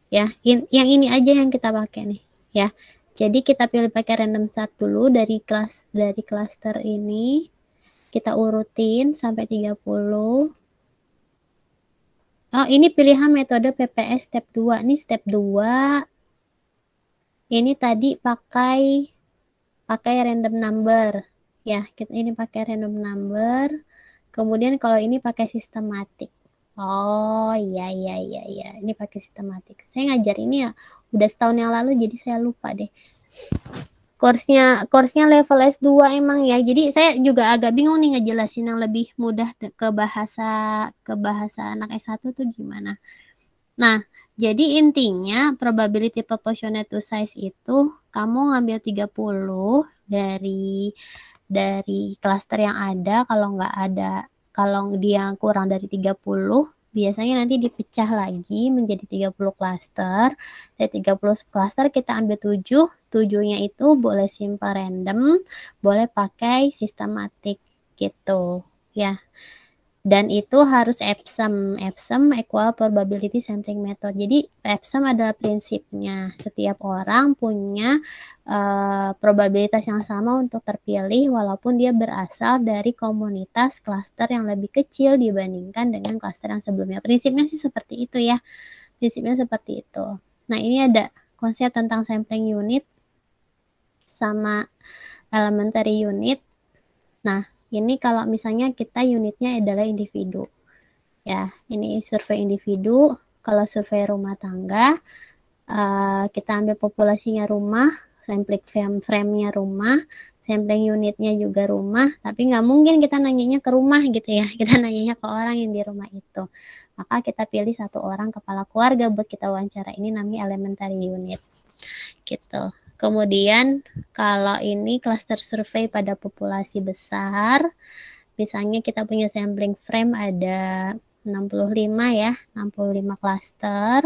Ya, in, yang ini aja yang kita pakai nih, ya. Jadi kita pilih pakai random start dulu dari kelas dari cluster ini. Kita urutin sampai 30. Oh, ini pilihan metode PPS step 2. Ini step 2. Ini tadi pakai pakai random number. Ya, kita ini pakai random number. Kemudian kalau ini pakai sistematik. Oh iya iya iya iya. Ini pakai sistematik. Saya ngajar ini ya udah setahun yang lalu jadi saya lupa deh. Kursnya kursnya level S2 emang ya. Jadi saya juga agak bingung nih ngejelasin yang lebih mudah ke bahasa ke bahasa anak S1 tuh gimana. Nah, jadi intinya probability proportionate to size itu kamu ngambil 30 dari dari klaster yang ada kalau nggak ada kalau dia kurang dari 30 biasanya nanti dipecah lagi menjadi 30 klaster. Dari 30 klaster kita ambil 7, 7-nya itu boleh simple random, boleh pakai sistematik gitu ya. yeah dan itu harus Epsom. Epsom equal probability sampling method. Jadi Epsom adalah prinsipnya setiap orang punya uh, probabilitas yang sama untuk terpilih walaupun dia berasal dari komunitas klaster yang lebih kecil dibandingkan dengan klaster yang sebelumnya. Prinsipnya sih seperti itu ya. Prinsipnya seperti itu. Nah, ini ada konsep tentang sampling unit sama elementary unit. Nah, ini kalau misalnya kita unitnya adalah individu. Ya, ini survei individu. Kalau survei rumah tangga, uh, kita ambil populasinya rumah, sampling frame-nya rumah, sampling unitnya juga rumah, tapi nggak mungkin kita nanyanya ke rumah gitu ya, kita nanyanya ke orang yang di rumah itu. Maka kita pilih satu orang kepala keluarga buat kita wawancara, ini namanya elementary unit gitu. Kemudian kalau ini cluster survei pada populasi besar, misalnya kita punya sampling frame ada 65 ya, 65 cluster.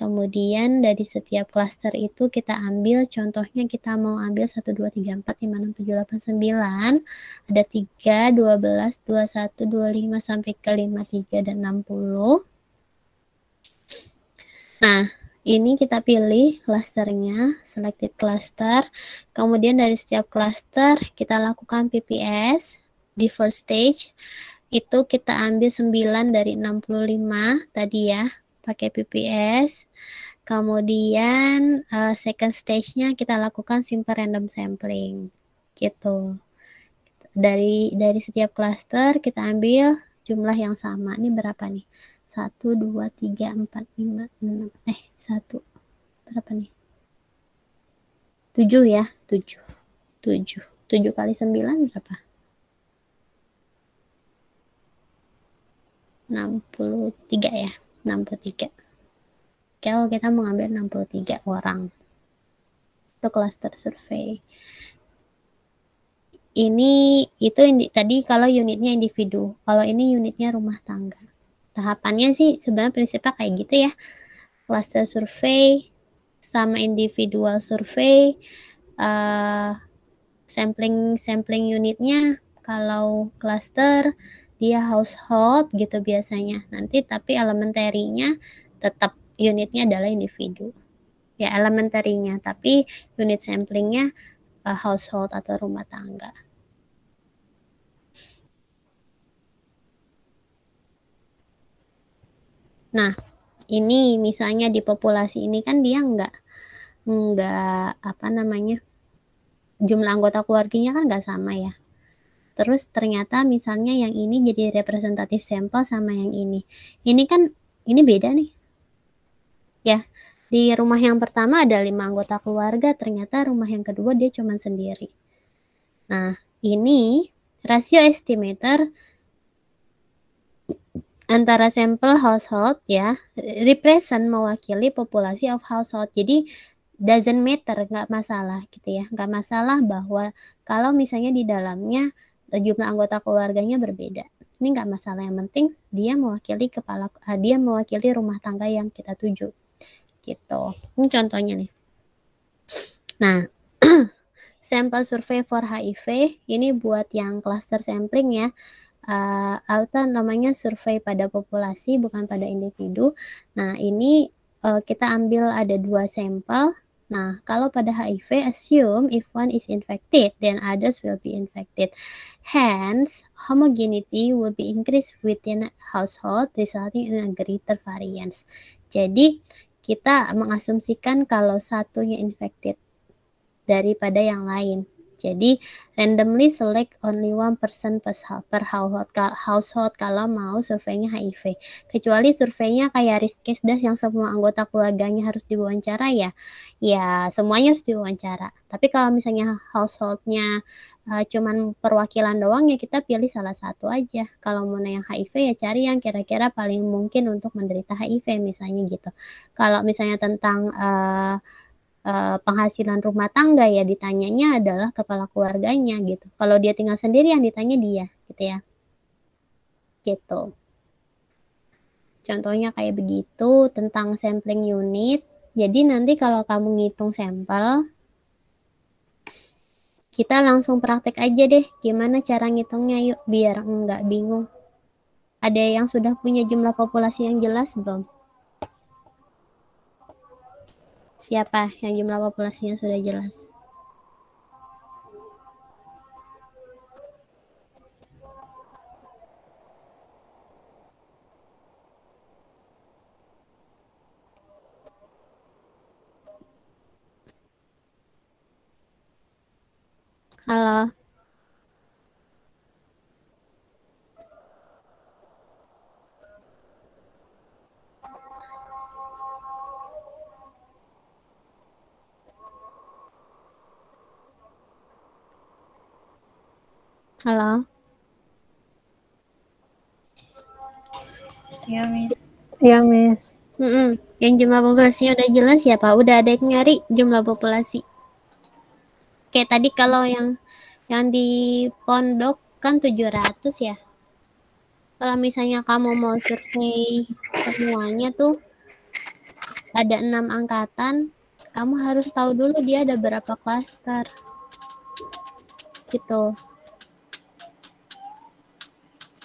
Kemudian dari setiap cluster itu kita ambil contohnya kita mau ambil 1 2 3 4 5 6 7 8 9 ada 3 12 21 25 sampai ke 53 dan 60. Nah, ini kita pilih clusternya, selected cluster. Kemudian dari setiap cluster kita lakukan PPS di first stage. Itu kita ambil 9 dari 65 tadi ya, pakai PPS. Kemudian uh, second stage-nya kita lakukan simple random sampling. Gitu. Dari dari setiap cluster kita ambil jumlah yang sama. Ini berapa nih? 1, 2, 3, 4, 5, 6. Eh, 1. Berapa nih? 7 ya. 7. 7. 7 kali 9 berapa? 63 ya. 63. Kalau kita mengambil 63 orang. Itu cluster survei ini itu indi, tadi kalau unitnya individu kalau ini unitnya rumah tangga tahapannya sih sebenarnya prinsipnya kayak gitu ya cluster survei sama individual survei uh, eh, sampling sampling unitnya kalau cluster dia household gitu biasanya nanti tapi elementarinya tetap unitnya adalah individu ya elementarinya tapi unit samplingnya uh, household atau rumah tangga Nah, ini misalnya di populasi ini kan dia nggak nggak apa namanya jumlah anggota keluarganya kan nggak sama ya. Terus ternyata misalnya yang ini jadi representatif sampel sama yang ini. Ini kan ini beda nih. Ya, di rumah yang pertama ada lima anggota keluarga, ternyata rumah yang kedua dia cuma sendiri. Nah, ini rasio estimator antara sampel household ya represent mewakili populasi of household jadi doesn't matter nggak masalah gitu ya nggak masalah bahwa kalau misalnya di dalamnya eh, jumlah anggota keluarganya berbeda ini nggak masalah yang penting dia mewakili kepala eh, dia mewakili rumah tangga yang kita tuju gitu ini contohnya nih nah sampel survei for HIV ini buat yang cluster sampling ya uh, ALTA namanya survei pada populasi bukan pada individu. Nah, ini uh, kita ambil ada dua sampel. Nah, kalau pada HIV, assume if one is infected, then others will be infected. Hence, homogeneity will be increased within household, resulting in a greater variance. Jadi, kita mengasumsikan kalau satunya infected daripada yang lain. Jadi randomly select only one person per, household, household kalau mau surveinya HIV. Kecuali surveinya kayak risk case dah yang semua anggota keluarganya harus diwawancara ya, ya semuanya harus diwawancara. Tapi kalau misalnya householdnya uh, cuman perwakilan doang ya kita pilih salah satu aja. Kalau mau yang HIV ya cari yang kira-kira paling mungkin untuk menderita HIV misalnya gitu. Kalau misalnya tentang uh, Eh, penghasilan rumah tangga ya ditanyanya adalah kepala keluarganya gitu. Kalau dia tinggal sendiri yang ditanya dia gitu ya. Gitu. Contohnya kayak begitu tentang sampling unit. Jadi nanti kalau kamu ngitung sampel, kita langsung praktek aja deh gimana cara ngitungnya yuk biar enggak bingung. Ada yang sudah punya jumlah populasi yang jelas belum? Siapa yang jumlah populasinya sudah jelas? Halo. Halo. Ya, Miss. Ya, Miss. Mm -mm. Yang jumlah populasinya udah jelas ya, Pak. Udah ada yang nyari jumlah populasi. Oke, tadi kalau yang yang di pondok kan 700 ya. Kalau misalnya kamu mau survei semuanya tuh ada enam angkatan, kamu harus tahu dulu dia ada berapa klaster. Gitu.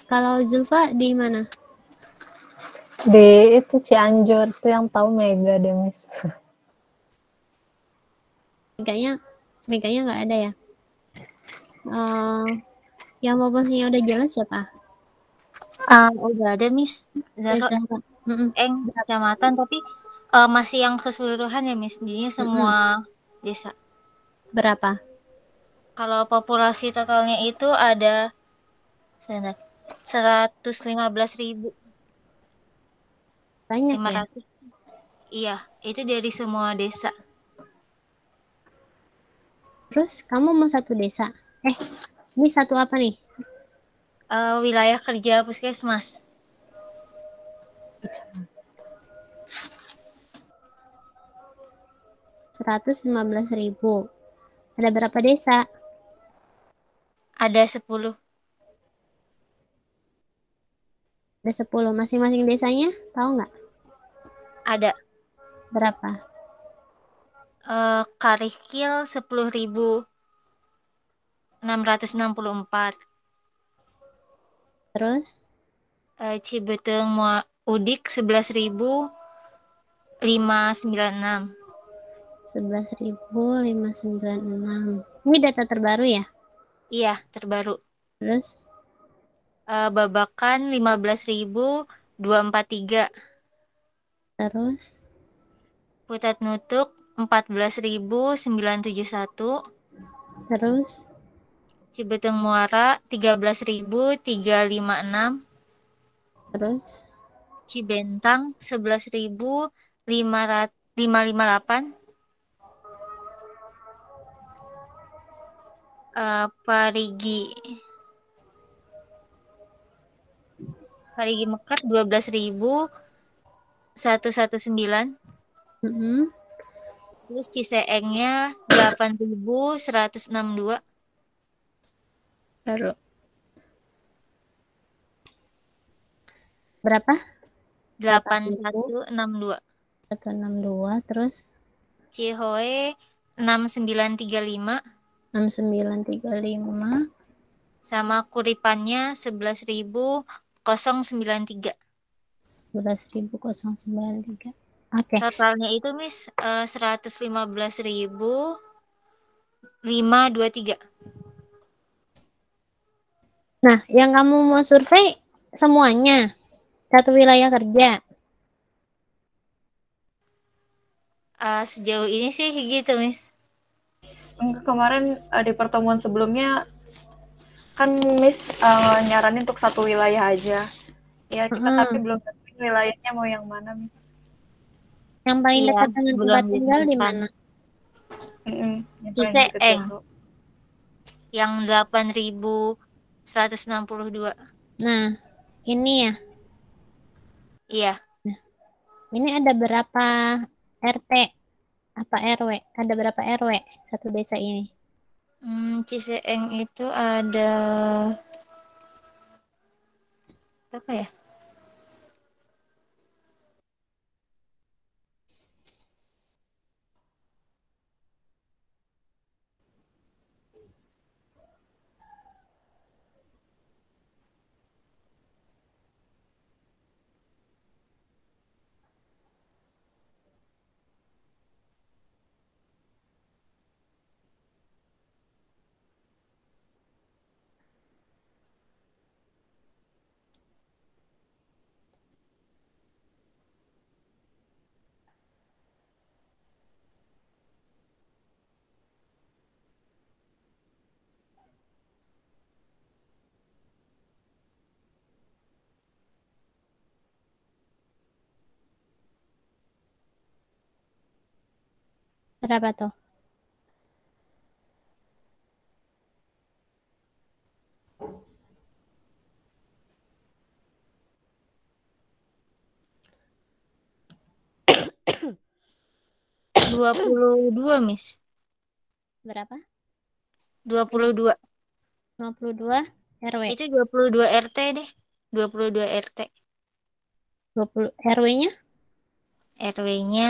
Kalau Zulfa di mana? Di itu Cianjur tuh yang tahu Mega deh Miss. Meganya, Meganya nggak ada ya? Uh, yang babasnya udah jelas siapa? Um, udah ada Miss Zaro, Zara. Mm -mm. Eng kecamatan tapi uh, masih yang keseluruhan ya Miss. Jadi semua mm -hmm. desa. Berapa? Kalau populasi totalnya itu ada sebentar 115 ribu. Banyak 500. ya? Iya, itu dari semua desa. Terus kamu mau satu desa? Eh, ini satu apa nih? Uh, wilayah kerja puskesmas. Seratus lima belas ribu. Ada berapa desa? Ada sepuluh. Ada 10. Masing-masing desanya tahu nggak? Ada. Berapa? Uh, puluh 10.664. Terus? Uh, Cibeteng Udik 11.596. 11.596. Ini data terbaru ya? Iya, terbaru. Terus? uh, babakan tiga Terus Putat Nutuk empat belas ribu sembilan tujuh satu Terus Cibetung Muara tiga tiga belas ribu lima enam Terus Cibentang sebelas ribu lima lima 11.558. Uh, eh, Parigi kali Mekat dua belas ribu satu satu sembilan mm-hmm. terus Ciseengnya delapan ribu seratus enam dua baru berapa delapan satu enam dua satu enam dua terus Cihoe enam sembilan tiga lima enam sembilan tiga lima sama kuripannya sebelas ribu 093. 11.093. Oke. Okay. Totalnya itu Miss eh, uh, 115.523. Nah, yang kamu mau survei semuanya satu wilayah kerja. Uh, sejauh ini sih gitu, Miss. Kemarin uh, di pertemuan sebelumnya kan Miss uh, nyaranin untuk satu wilayah aja. Ya kita hmm. tapi belum tahu wilayahnya mau yang mana Miss. Yang paling iya, dekat dengan tempat tinggal di mana? Mm -mm, eh. Yang 8162. Nah, ini ya. Iya. ini ada berapa RT apa RW? Ada berapa RW satu desa ini? Hmm, Ciseeng itu ada apa ya? berapa tuh? Dua puluh dua, Miss. Berapa? Dua puluh dua. Dua puluh dua RW. Itu dua puluh dua RT deh. Dua puluh dua RT. Dua puluh RW-nya? RW-nya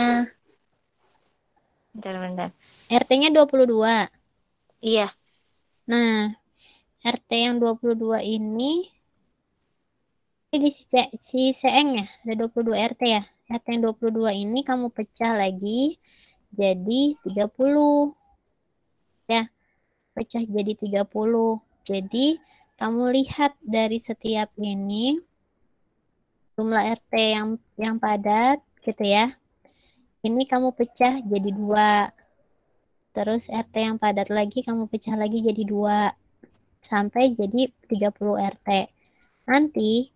Bentar, bentar. RT-nya 22. Iya. Nah, RT yang 22 ini ini di si, si CN ya, ada 22 RT ya. RT yang 22 ini kamu pecah lagi jadi 30. Ya. Pecah jadi 30. Jadi kamu lihat dari setiap ini jumlah RT yang yang padat gitu ya ini kamu pecah jadi dua terus RT yang padat lagi kamu pecah lagi jadi dua sampai jadi 30 RT nanti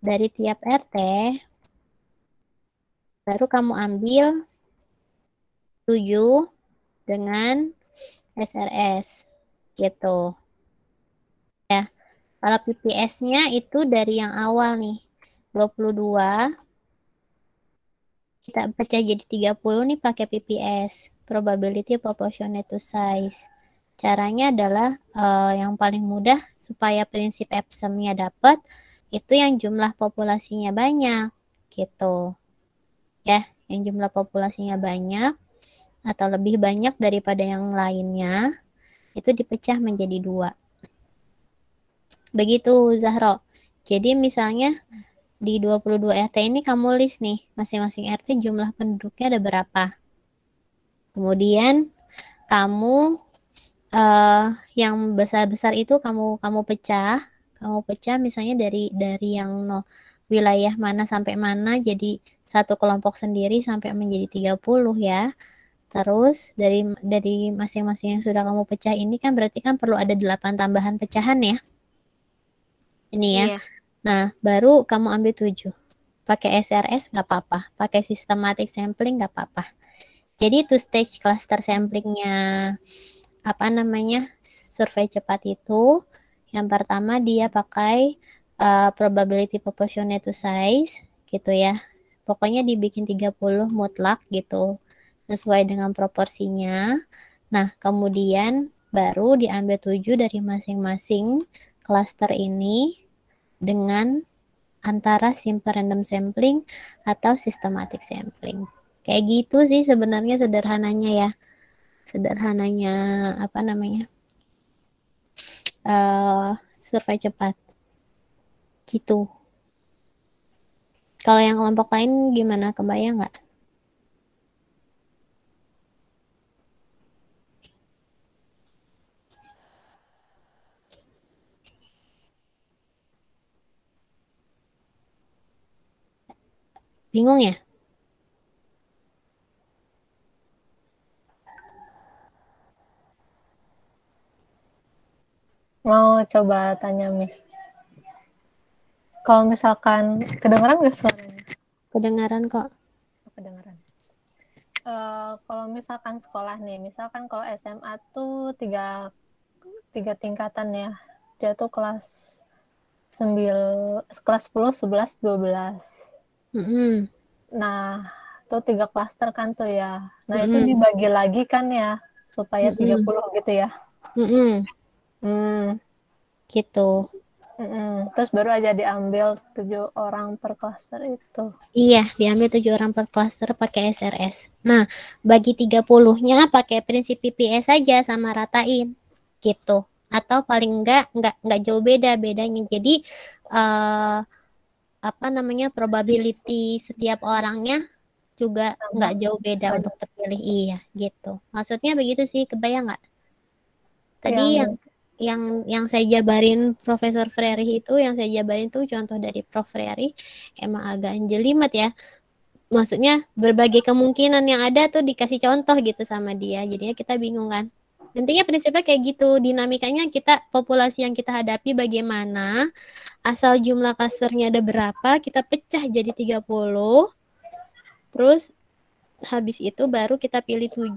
dari tiap RT baru kamu ambil 7 dengan SRS gitu ya kalau PPS-nya itu dari yang awal nih 22 kita pecah jadi 30 nih pakai PPS, probability proportionate to size. Caranya adalah uh, yang paling mudah supaya prinsip Epsomnya dapat itu yang jumlah populasinya banyak gitu. Ya, yang jumlah populasinya banyak atau lebih banyak daripada yang lainnya itu dipecah menjadi dua. Begitu Zahro. Jadi misalnya di 22 RT ini kamu list nih, masing-masing RT jumlah penduduknya ada berapa. Kemudian kamu uh, yang besar-besar itu kamu kamu pecah, kamu pecah misalnya dari dari yang no, wilayah mana sampai mana jadi satu kelompok sendiri sampai menjadi 30 ya. Terus dari dari masing-masing yang sudah kamu pecah ini kan berarti kan perlu ada 8 tambahan pecahan ya. Ini ya. Yeah. Nah, baru kamu ambil 7. Pakai SRS nggak apa-apa, pakai systematic sampling nggak apa-apa. Jadi two stage cluster samplingnya apa namanya survei cepat itu yang pertama dia pakai uh, probability proportionate to size gitu ya. Pokoknya dibikin 30 mutlak gitu sesuai dengan proporsinya. Nah, kemudian baru diambil 7 dari masing-masing cluster ini dengan antara simple random sampling atau systematic sampling. Kayak gitu sih sebenarnya sederhananya ya. Sederhananya apa namanya? Uh, survei cepat. Gitu. Kalau yang kelompok lain gimana? Kebayang nggak? Bingung ya? Mau coba tanya Miss. Kalau misalkan kedengaran nggak suaranya? Kedengaran kok. Oh, kedengaran. Uh, eh, kalau misalkan sekolah nih, misalkan kalau SMA tuh tiga, tiga tingkatan ya. Dia tuh kelas sembilan kelas 10, 11, 12. Mm-hmm. Nah, itu tiga klaster kan tuh ya. Nah, itu mm-hmm. dibagi lagi kan ya, supaya mm-hmm. tiga hmm puluh gitu ya? Mm-hmm. hmm Mmm. Gitu. Mhm, terus baru aja diambil tujuh orang per klaster itu. Iya, diambil tujuh orang per klaster pakai SRS. Nah, bagi 30-nya pakai prinsip PPS aja sama ratain, gitu. Atau paling enggak, enggak enggak jauh beda bedanya. Jadi, uh, apa namanya probability setiap orangnya juga nggak jauh beda untuk terpilih iya gitu maksudnya begitu sih kebayang nggak tadi ya, yang yang yang saya jabarin Profesor Freri itu yang saya jabarin tuh contoh dari Prof Freri emang agak jelimet ya maksudnya berbagai kemungkinan yang ada tuh dikasih contoh gitu sama dia jadinya kita bingung kan intinya prinsipnya kayak gitu dinamikanya kita populasi yang kita hadapi bagaimana asal jumlah kasurnya ada berapa kita pecah jadi 30 terus habis itu baru kita pilih 7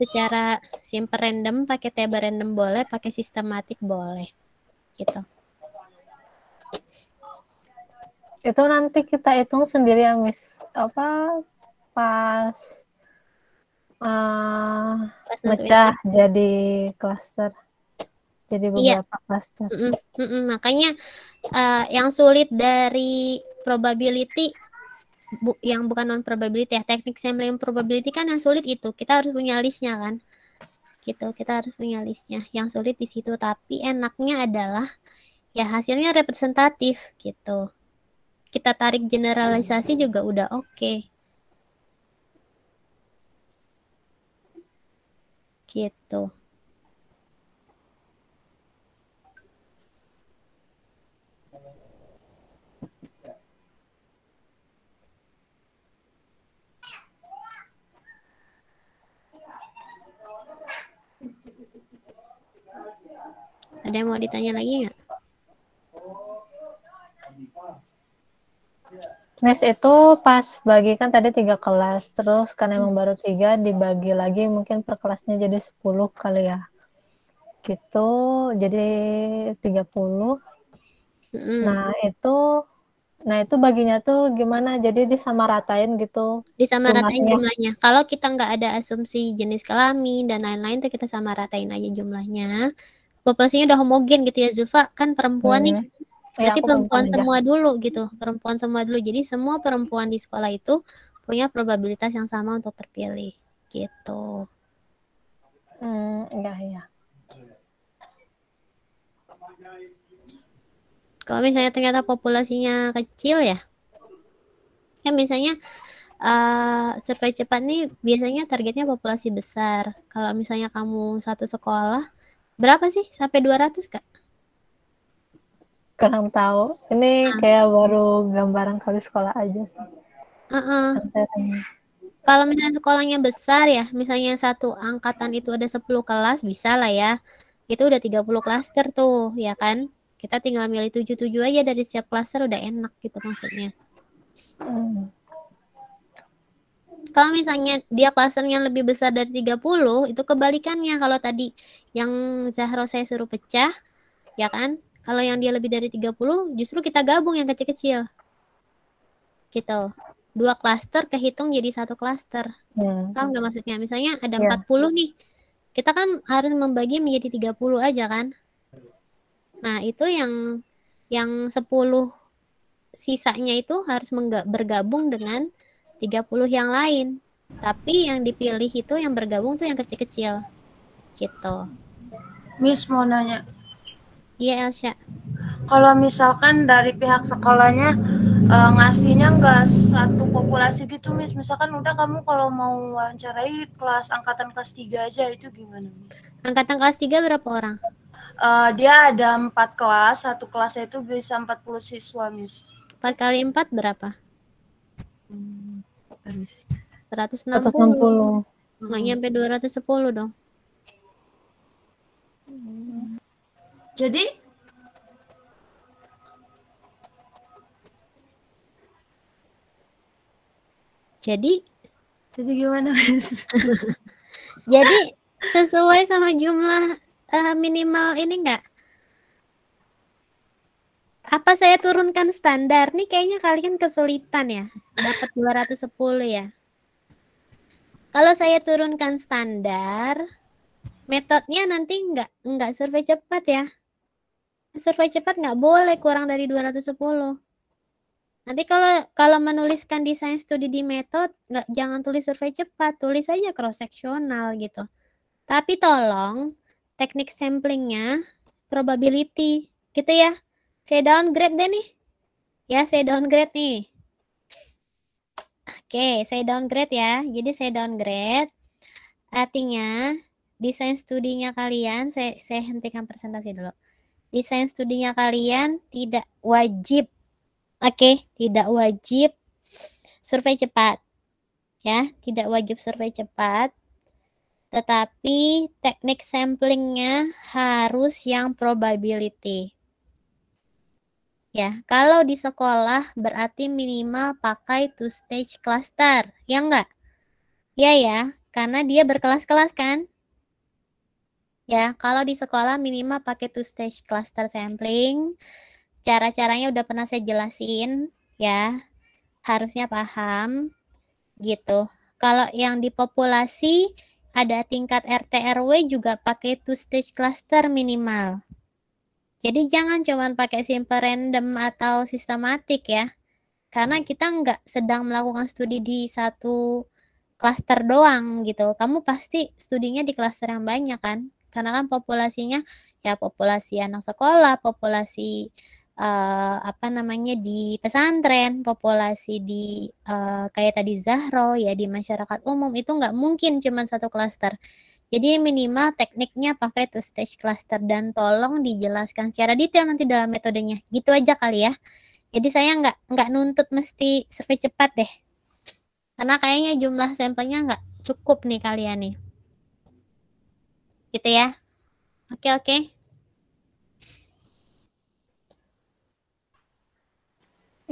secara simple random pakai table random boleh pakai sistematik boleh gitu itu nanti kita hitung sendiri ya miss apa pas uh, eh, pecah jadi klaster jadi iya. beberapa iya. klaster makanya uh, yang sulit dari probability bu yang bukan non probability ya teknik sampling probability kan yang sulit itu kita harus punya listnya kan gitu kita harus punya listnya yang sulit di situ tapi enaknya adalah ya hasilnya representatif gitu kita tarik generalisasi juga udah oke okay. Gitu. Ada yang mau ditanya lagi nggak? Mes itu pas bagi kan tadi tiga kelas, terus karena emang baru tiga dibagi lagi mungkin per kelasnya jadi sepuluh kali ya. Gitu, jadi 30. Mm. Nah, itu nah itu baginya tuh gimana? Jadi disamaratain gitu. Disamaratain jumlahnya. jumlahnya. Kalau kita nggak ada asumsi jenis kelamin dan lain-lain tuh kita samaratain aja jumlahnya. Populasinya udah homogen gitu ya Zulfa, kan perempuan mm. nih Berarti ya, perempuan semua dulu gitu, perempuan semua dulu. Jadi semua perempuan di sekolah itu punya probabilitas yang sama untuk terpilih gitu. Hmm, enggak ya. Iya. Kalau misalnya ternyata populasinya kecil ya, ya misalnya uh, survei cepat nih biasanya targetnya populasi besar. Kalau misalnya kamu satu sekolah, berapa sih? Sampai 200 kak? kurang tahu. Ini ah. kayak baru gambaran kali sekolah aja sih. Uh-uh. Kalau misalnya sekolahnya besar ya, misalnya satu angkatan itu ada 10 kelas, bisa lah ya. Itu udah 30 klaster tuh, ya kan? Kita tinggal milih tujuh tujuh aja dari setiap klaster udah enak gitu maksudnya. Hmm. Kalau misalnya dia klasternya lebih besar dari 30, itu kebalikannya. Kalau tadi yang Zahro saya suruh pecah, ya kan? Kalau yang dia lebih dari 30, justru kita gabung yang kecil-kecil. Gitu. Dua klaster kehitung jadi satu klaster. Hmm. Paham nggak maksudnya? Misalnya ada yeah. Ya. 40 nih. Kita kan harus membagi menjadi 30 aja kan? Nah, itu yang yang 10 sisanya itu harus bergabung dengan 30 yang lain. Tapi yang dipilih itu yang bergabung tuh yang kecil-kecil. Gitu. Miss mau nanya, Iya Elsa. Kalau misalkan dari pihak sekolahnya e, ngasihnya enggak satu populasi gitu Miss, misalkan udah kamu kalau mau wawancarai kelas angkatan kelas 3 aja itu gimana Miss? Angkatan kelas 3 berapa orang? E, dia ada empat kelas, satu kelas itu bisa 40 siswa Miss. Empat kali empat berapa? Hmm, 160. 160. Nggak nyampe sepuluh dong. Jadi Jadi Jadi gimana, Mas? Jadi sesuai sama jumlah uh, minimal ini enggak? Apa saya turunkan standar? Nih kayaknya kalian kesulitan ya. Dapat 210 ya. Kalau saya turunkan standar, metodenya nanti enggak enggak survei cepat ya survei cepat nggak boleh kurang dari 210. Nanti kalau kalau menuliskan desain studi di metode, nggak jangan tulis survei cepat, tulis aja cross sectional gitu. Tapi tolong teknik samplingnya probability gitu ya. Saya downgrade deh nih. Ya, saya downgrade nih. Oke, saya downgrade ya. Jadi saya downgrade. Artinya desain studinya kalian saya saya hentikan presentasi dulu desain studinya kalian tidak wajib. Oke, okay, tidak wajib survei cepat. Ya, tidak wajib survei cepat. Tetapi teknik samplingnya harus yang probability. Ya, kalau di sekolah berarti minimal pakai two stage cluster, ya enggak? Ya ya, karena dia berkelas-kelas kan? Ya, kalau di sekolah minimal pakai two stage cluster sampling. Cara-caranya udah pernah saya jelasin ya. Harusnya paham gitu. Kalau yang di populasi ada tingkat RT RW juga pakai two stage cluster minimal. Jadi jangan cuman pakai simple random atau sistematik ya. Karena kita nggak sedang melakukan studi di satu cluster doang gitu. Kamu pasti studinya di cluster yang banyak kan? karena kan populasinya ya populasi anak sekolah, populasi uh, apa namanya di pesantren, populasi di uh, kayak tadi Zahro ya di masyarakat umum itu nggak mungkin cuma satu klaster. Jadi minimal tekniknya pakai two stage cluster dan tolong dijelaskan secara detail nanti dalam metodenya. Gitu aja kali ya. Jadi saya nggak nggak nuntut mesti survei cepat deh. Karena kayaknya jumlah sampelnya nggak cukup nih kalian nih gitu ya. Oke, oke.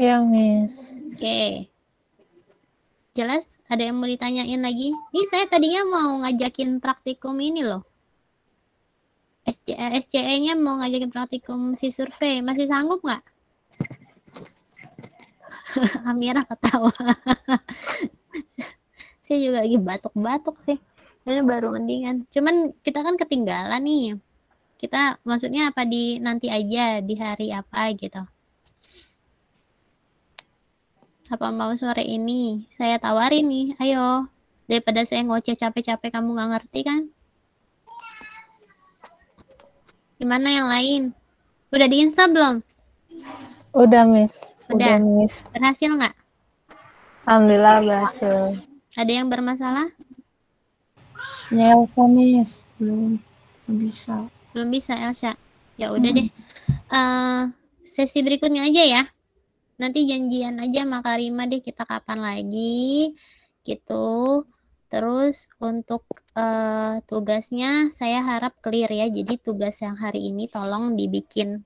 ya Miss. Oke. Jelas? Ada yang mau ditanyain lagi? Ini saya tadinya mau ngajakin praktikum ini loh. SCE-nya eh, mau ngajakin praktikum si survei. Masih sanggup nggak? Amira ketawa. saya juga lagi batuk-batuk sih. Ini baru mendingan. Cuman kita kan ketinggalan nih. Kita maksudnya apa di nanti aja di hari apa gitu. Apa mau sore ini? Saya tawarin nih, ayo. Daripada saya ngoceh capek-capek kamu nggak ngerti kan? Gimana yang lain? Udah di Insta belum? Udah, Miss. Udah, Udah Miss. Berhasil nggak? Alhamdulillah berhasil. Ada yang bermasalah? Ya, Elsa nih belum belum bisa. Belum bisa Elsa. Ya udah hmm. deh. Uh, sesi berikutnya aja ya. Nanti janjian aja sama deh kita kapan lagi gitu. Terus untuk uh, tugasnya saya harap clear ya. Jadi tugas yang hari ini tolong dibikin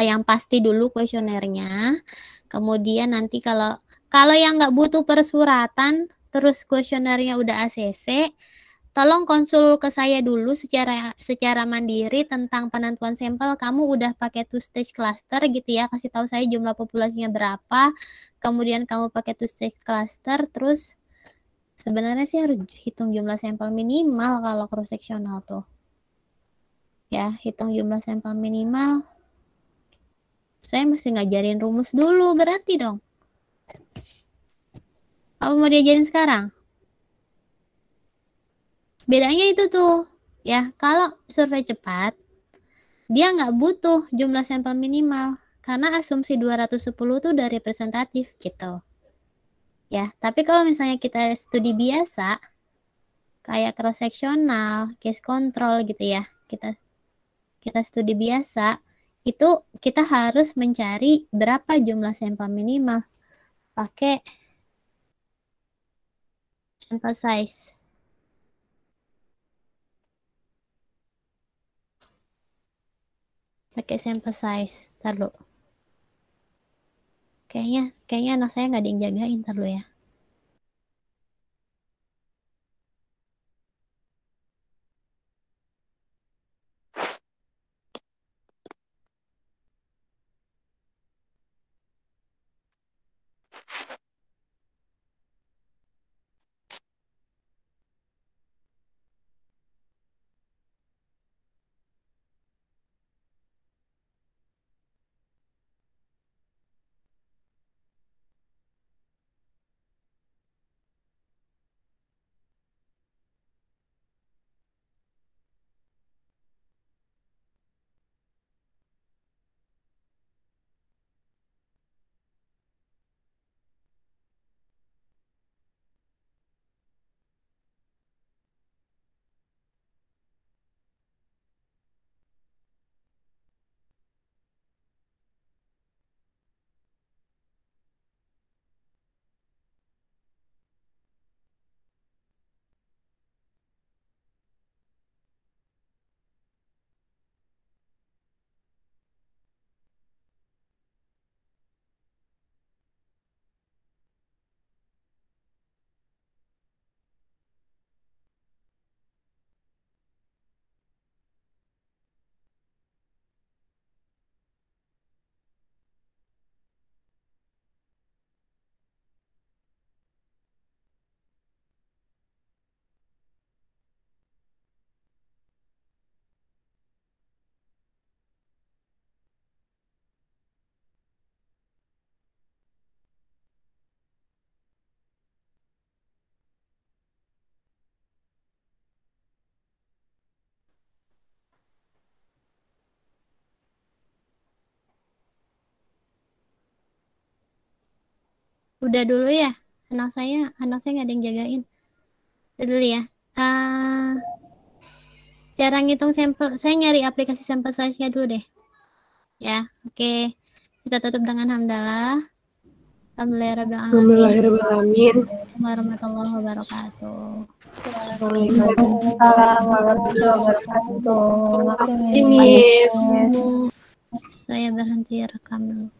uh, yang pasti dulu kuesionernya. Kemudian nanti kalau kalau yang nggak butuh persuratan terus kuesionernya udah ACC, tolong konsul ke saya dulu secara secara mandiri tentang penentuan sampel kamu udah pakai two stage cluster gitu ya kasih tahu saya jumlah populasinya berapa kemudian kamu pakai two stage cluster terus sebenarnya sih harus hitung jumlah sampel minimal kalau cross sectional tuh ya hitung jumlah sampel minimal saya mesti ngajarin rumus dulu berarti dong apa mau diajarin sekarang? Bedanya itu tuh, ya. Kalau survei cepat, dia nggak butuh jumlah sampel minimal karena asumsi 210 tuh udah representatif gitu. Ya, tapi kalau misalnya kita studi biasa kayak cross sectional, case control gitu ya. Kita kita studi biasa itu kita harus mencari berapa jumlah sampel minimal pakai emphasize. Pakai emphasize size, Kayaknya, kayaknya anak saya nggak ada yang jagain, ntar ya. udah dulu ya anak saya anak saya nggak ada yang jagain udah dulu ya uh, cara ngitung sampel saya nyari aplikasi sampel size nya dulu deh ya oke okay. kita tutup dengan hamdalah Alhamdulillahirrahmanirrahim warahmatullahi wabarakatuh Waalaikumsalam warahmatullahi wabarakatuh Saya berhenti rekam dulu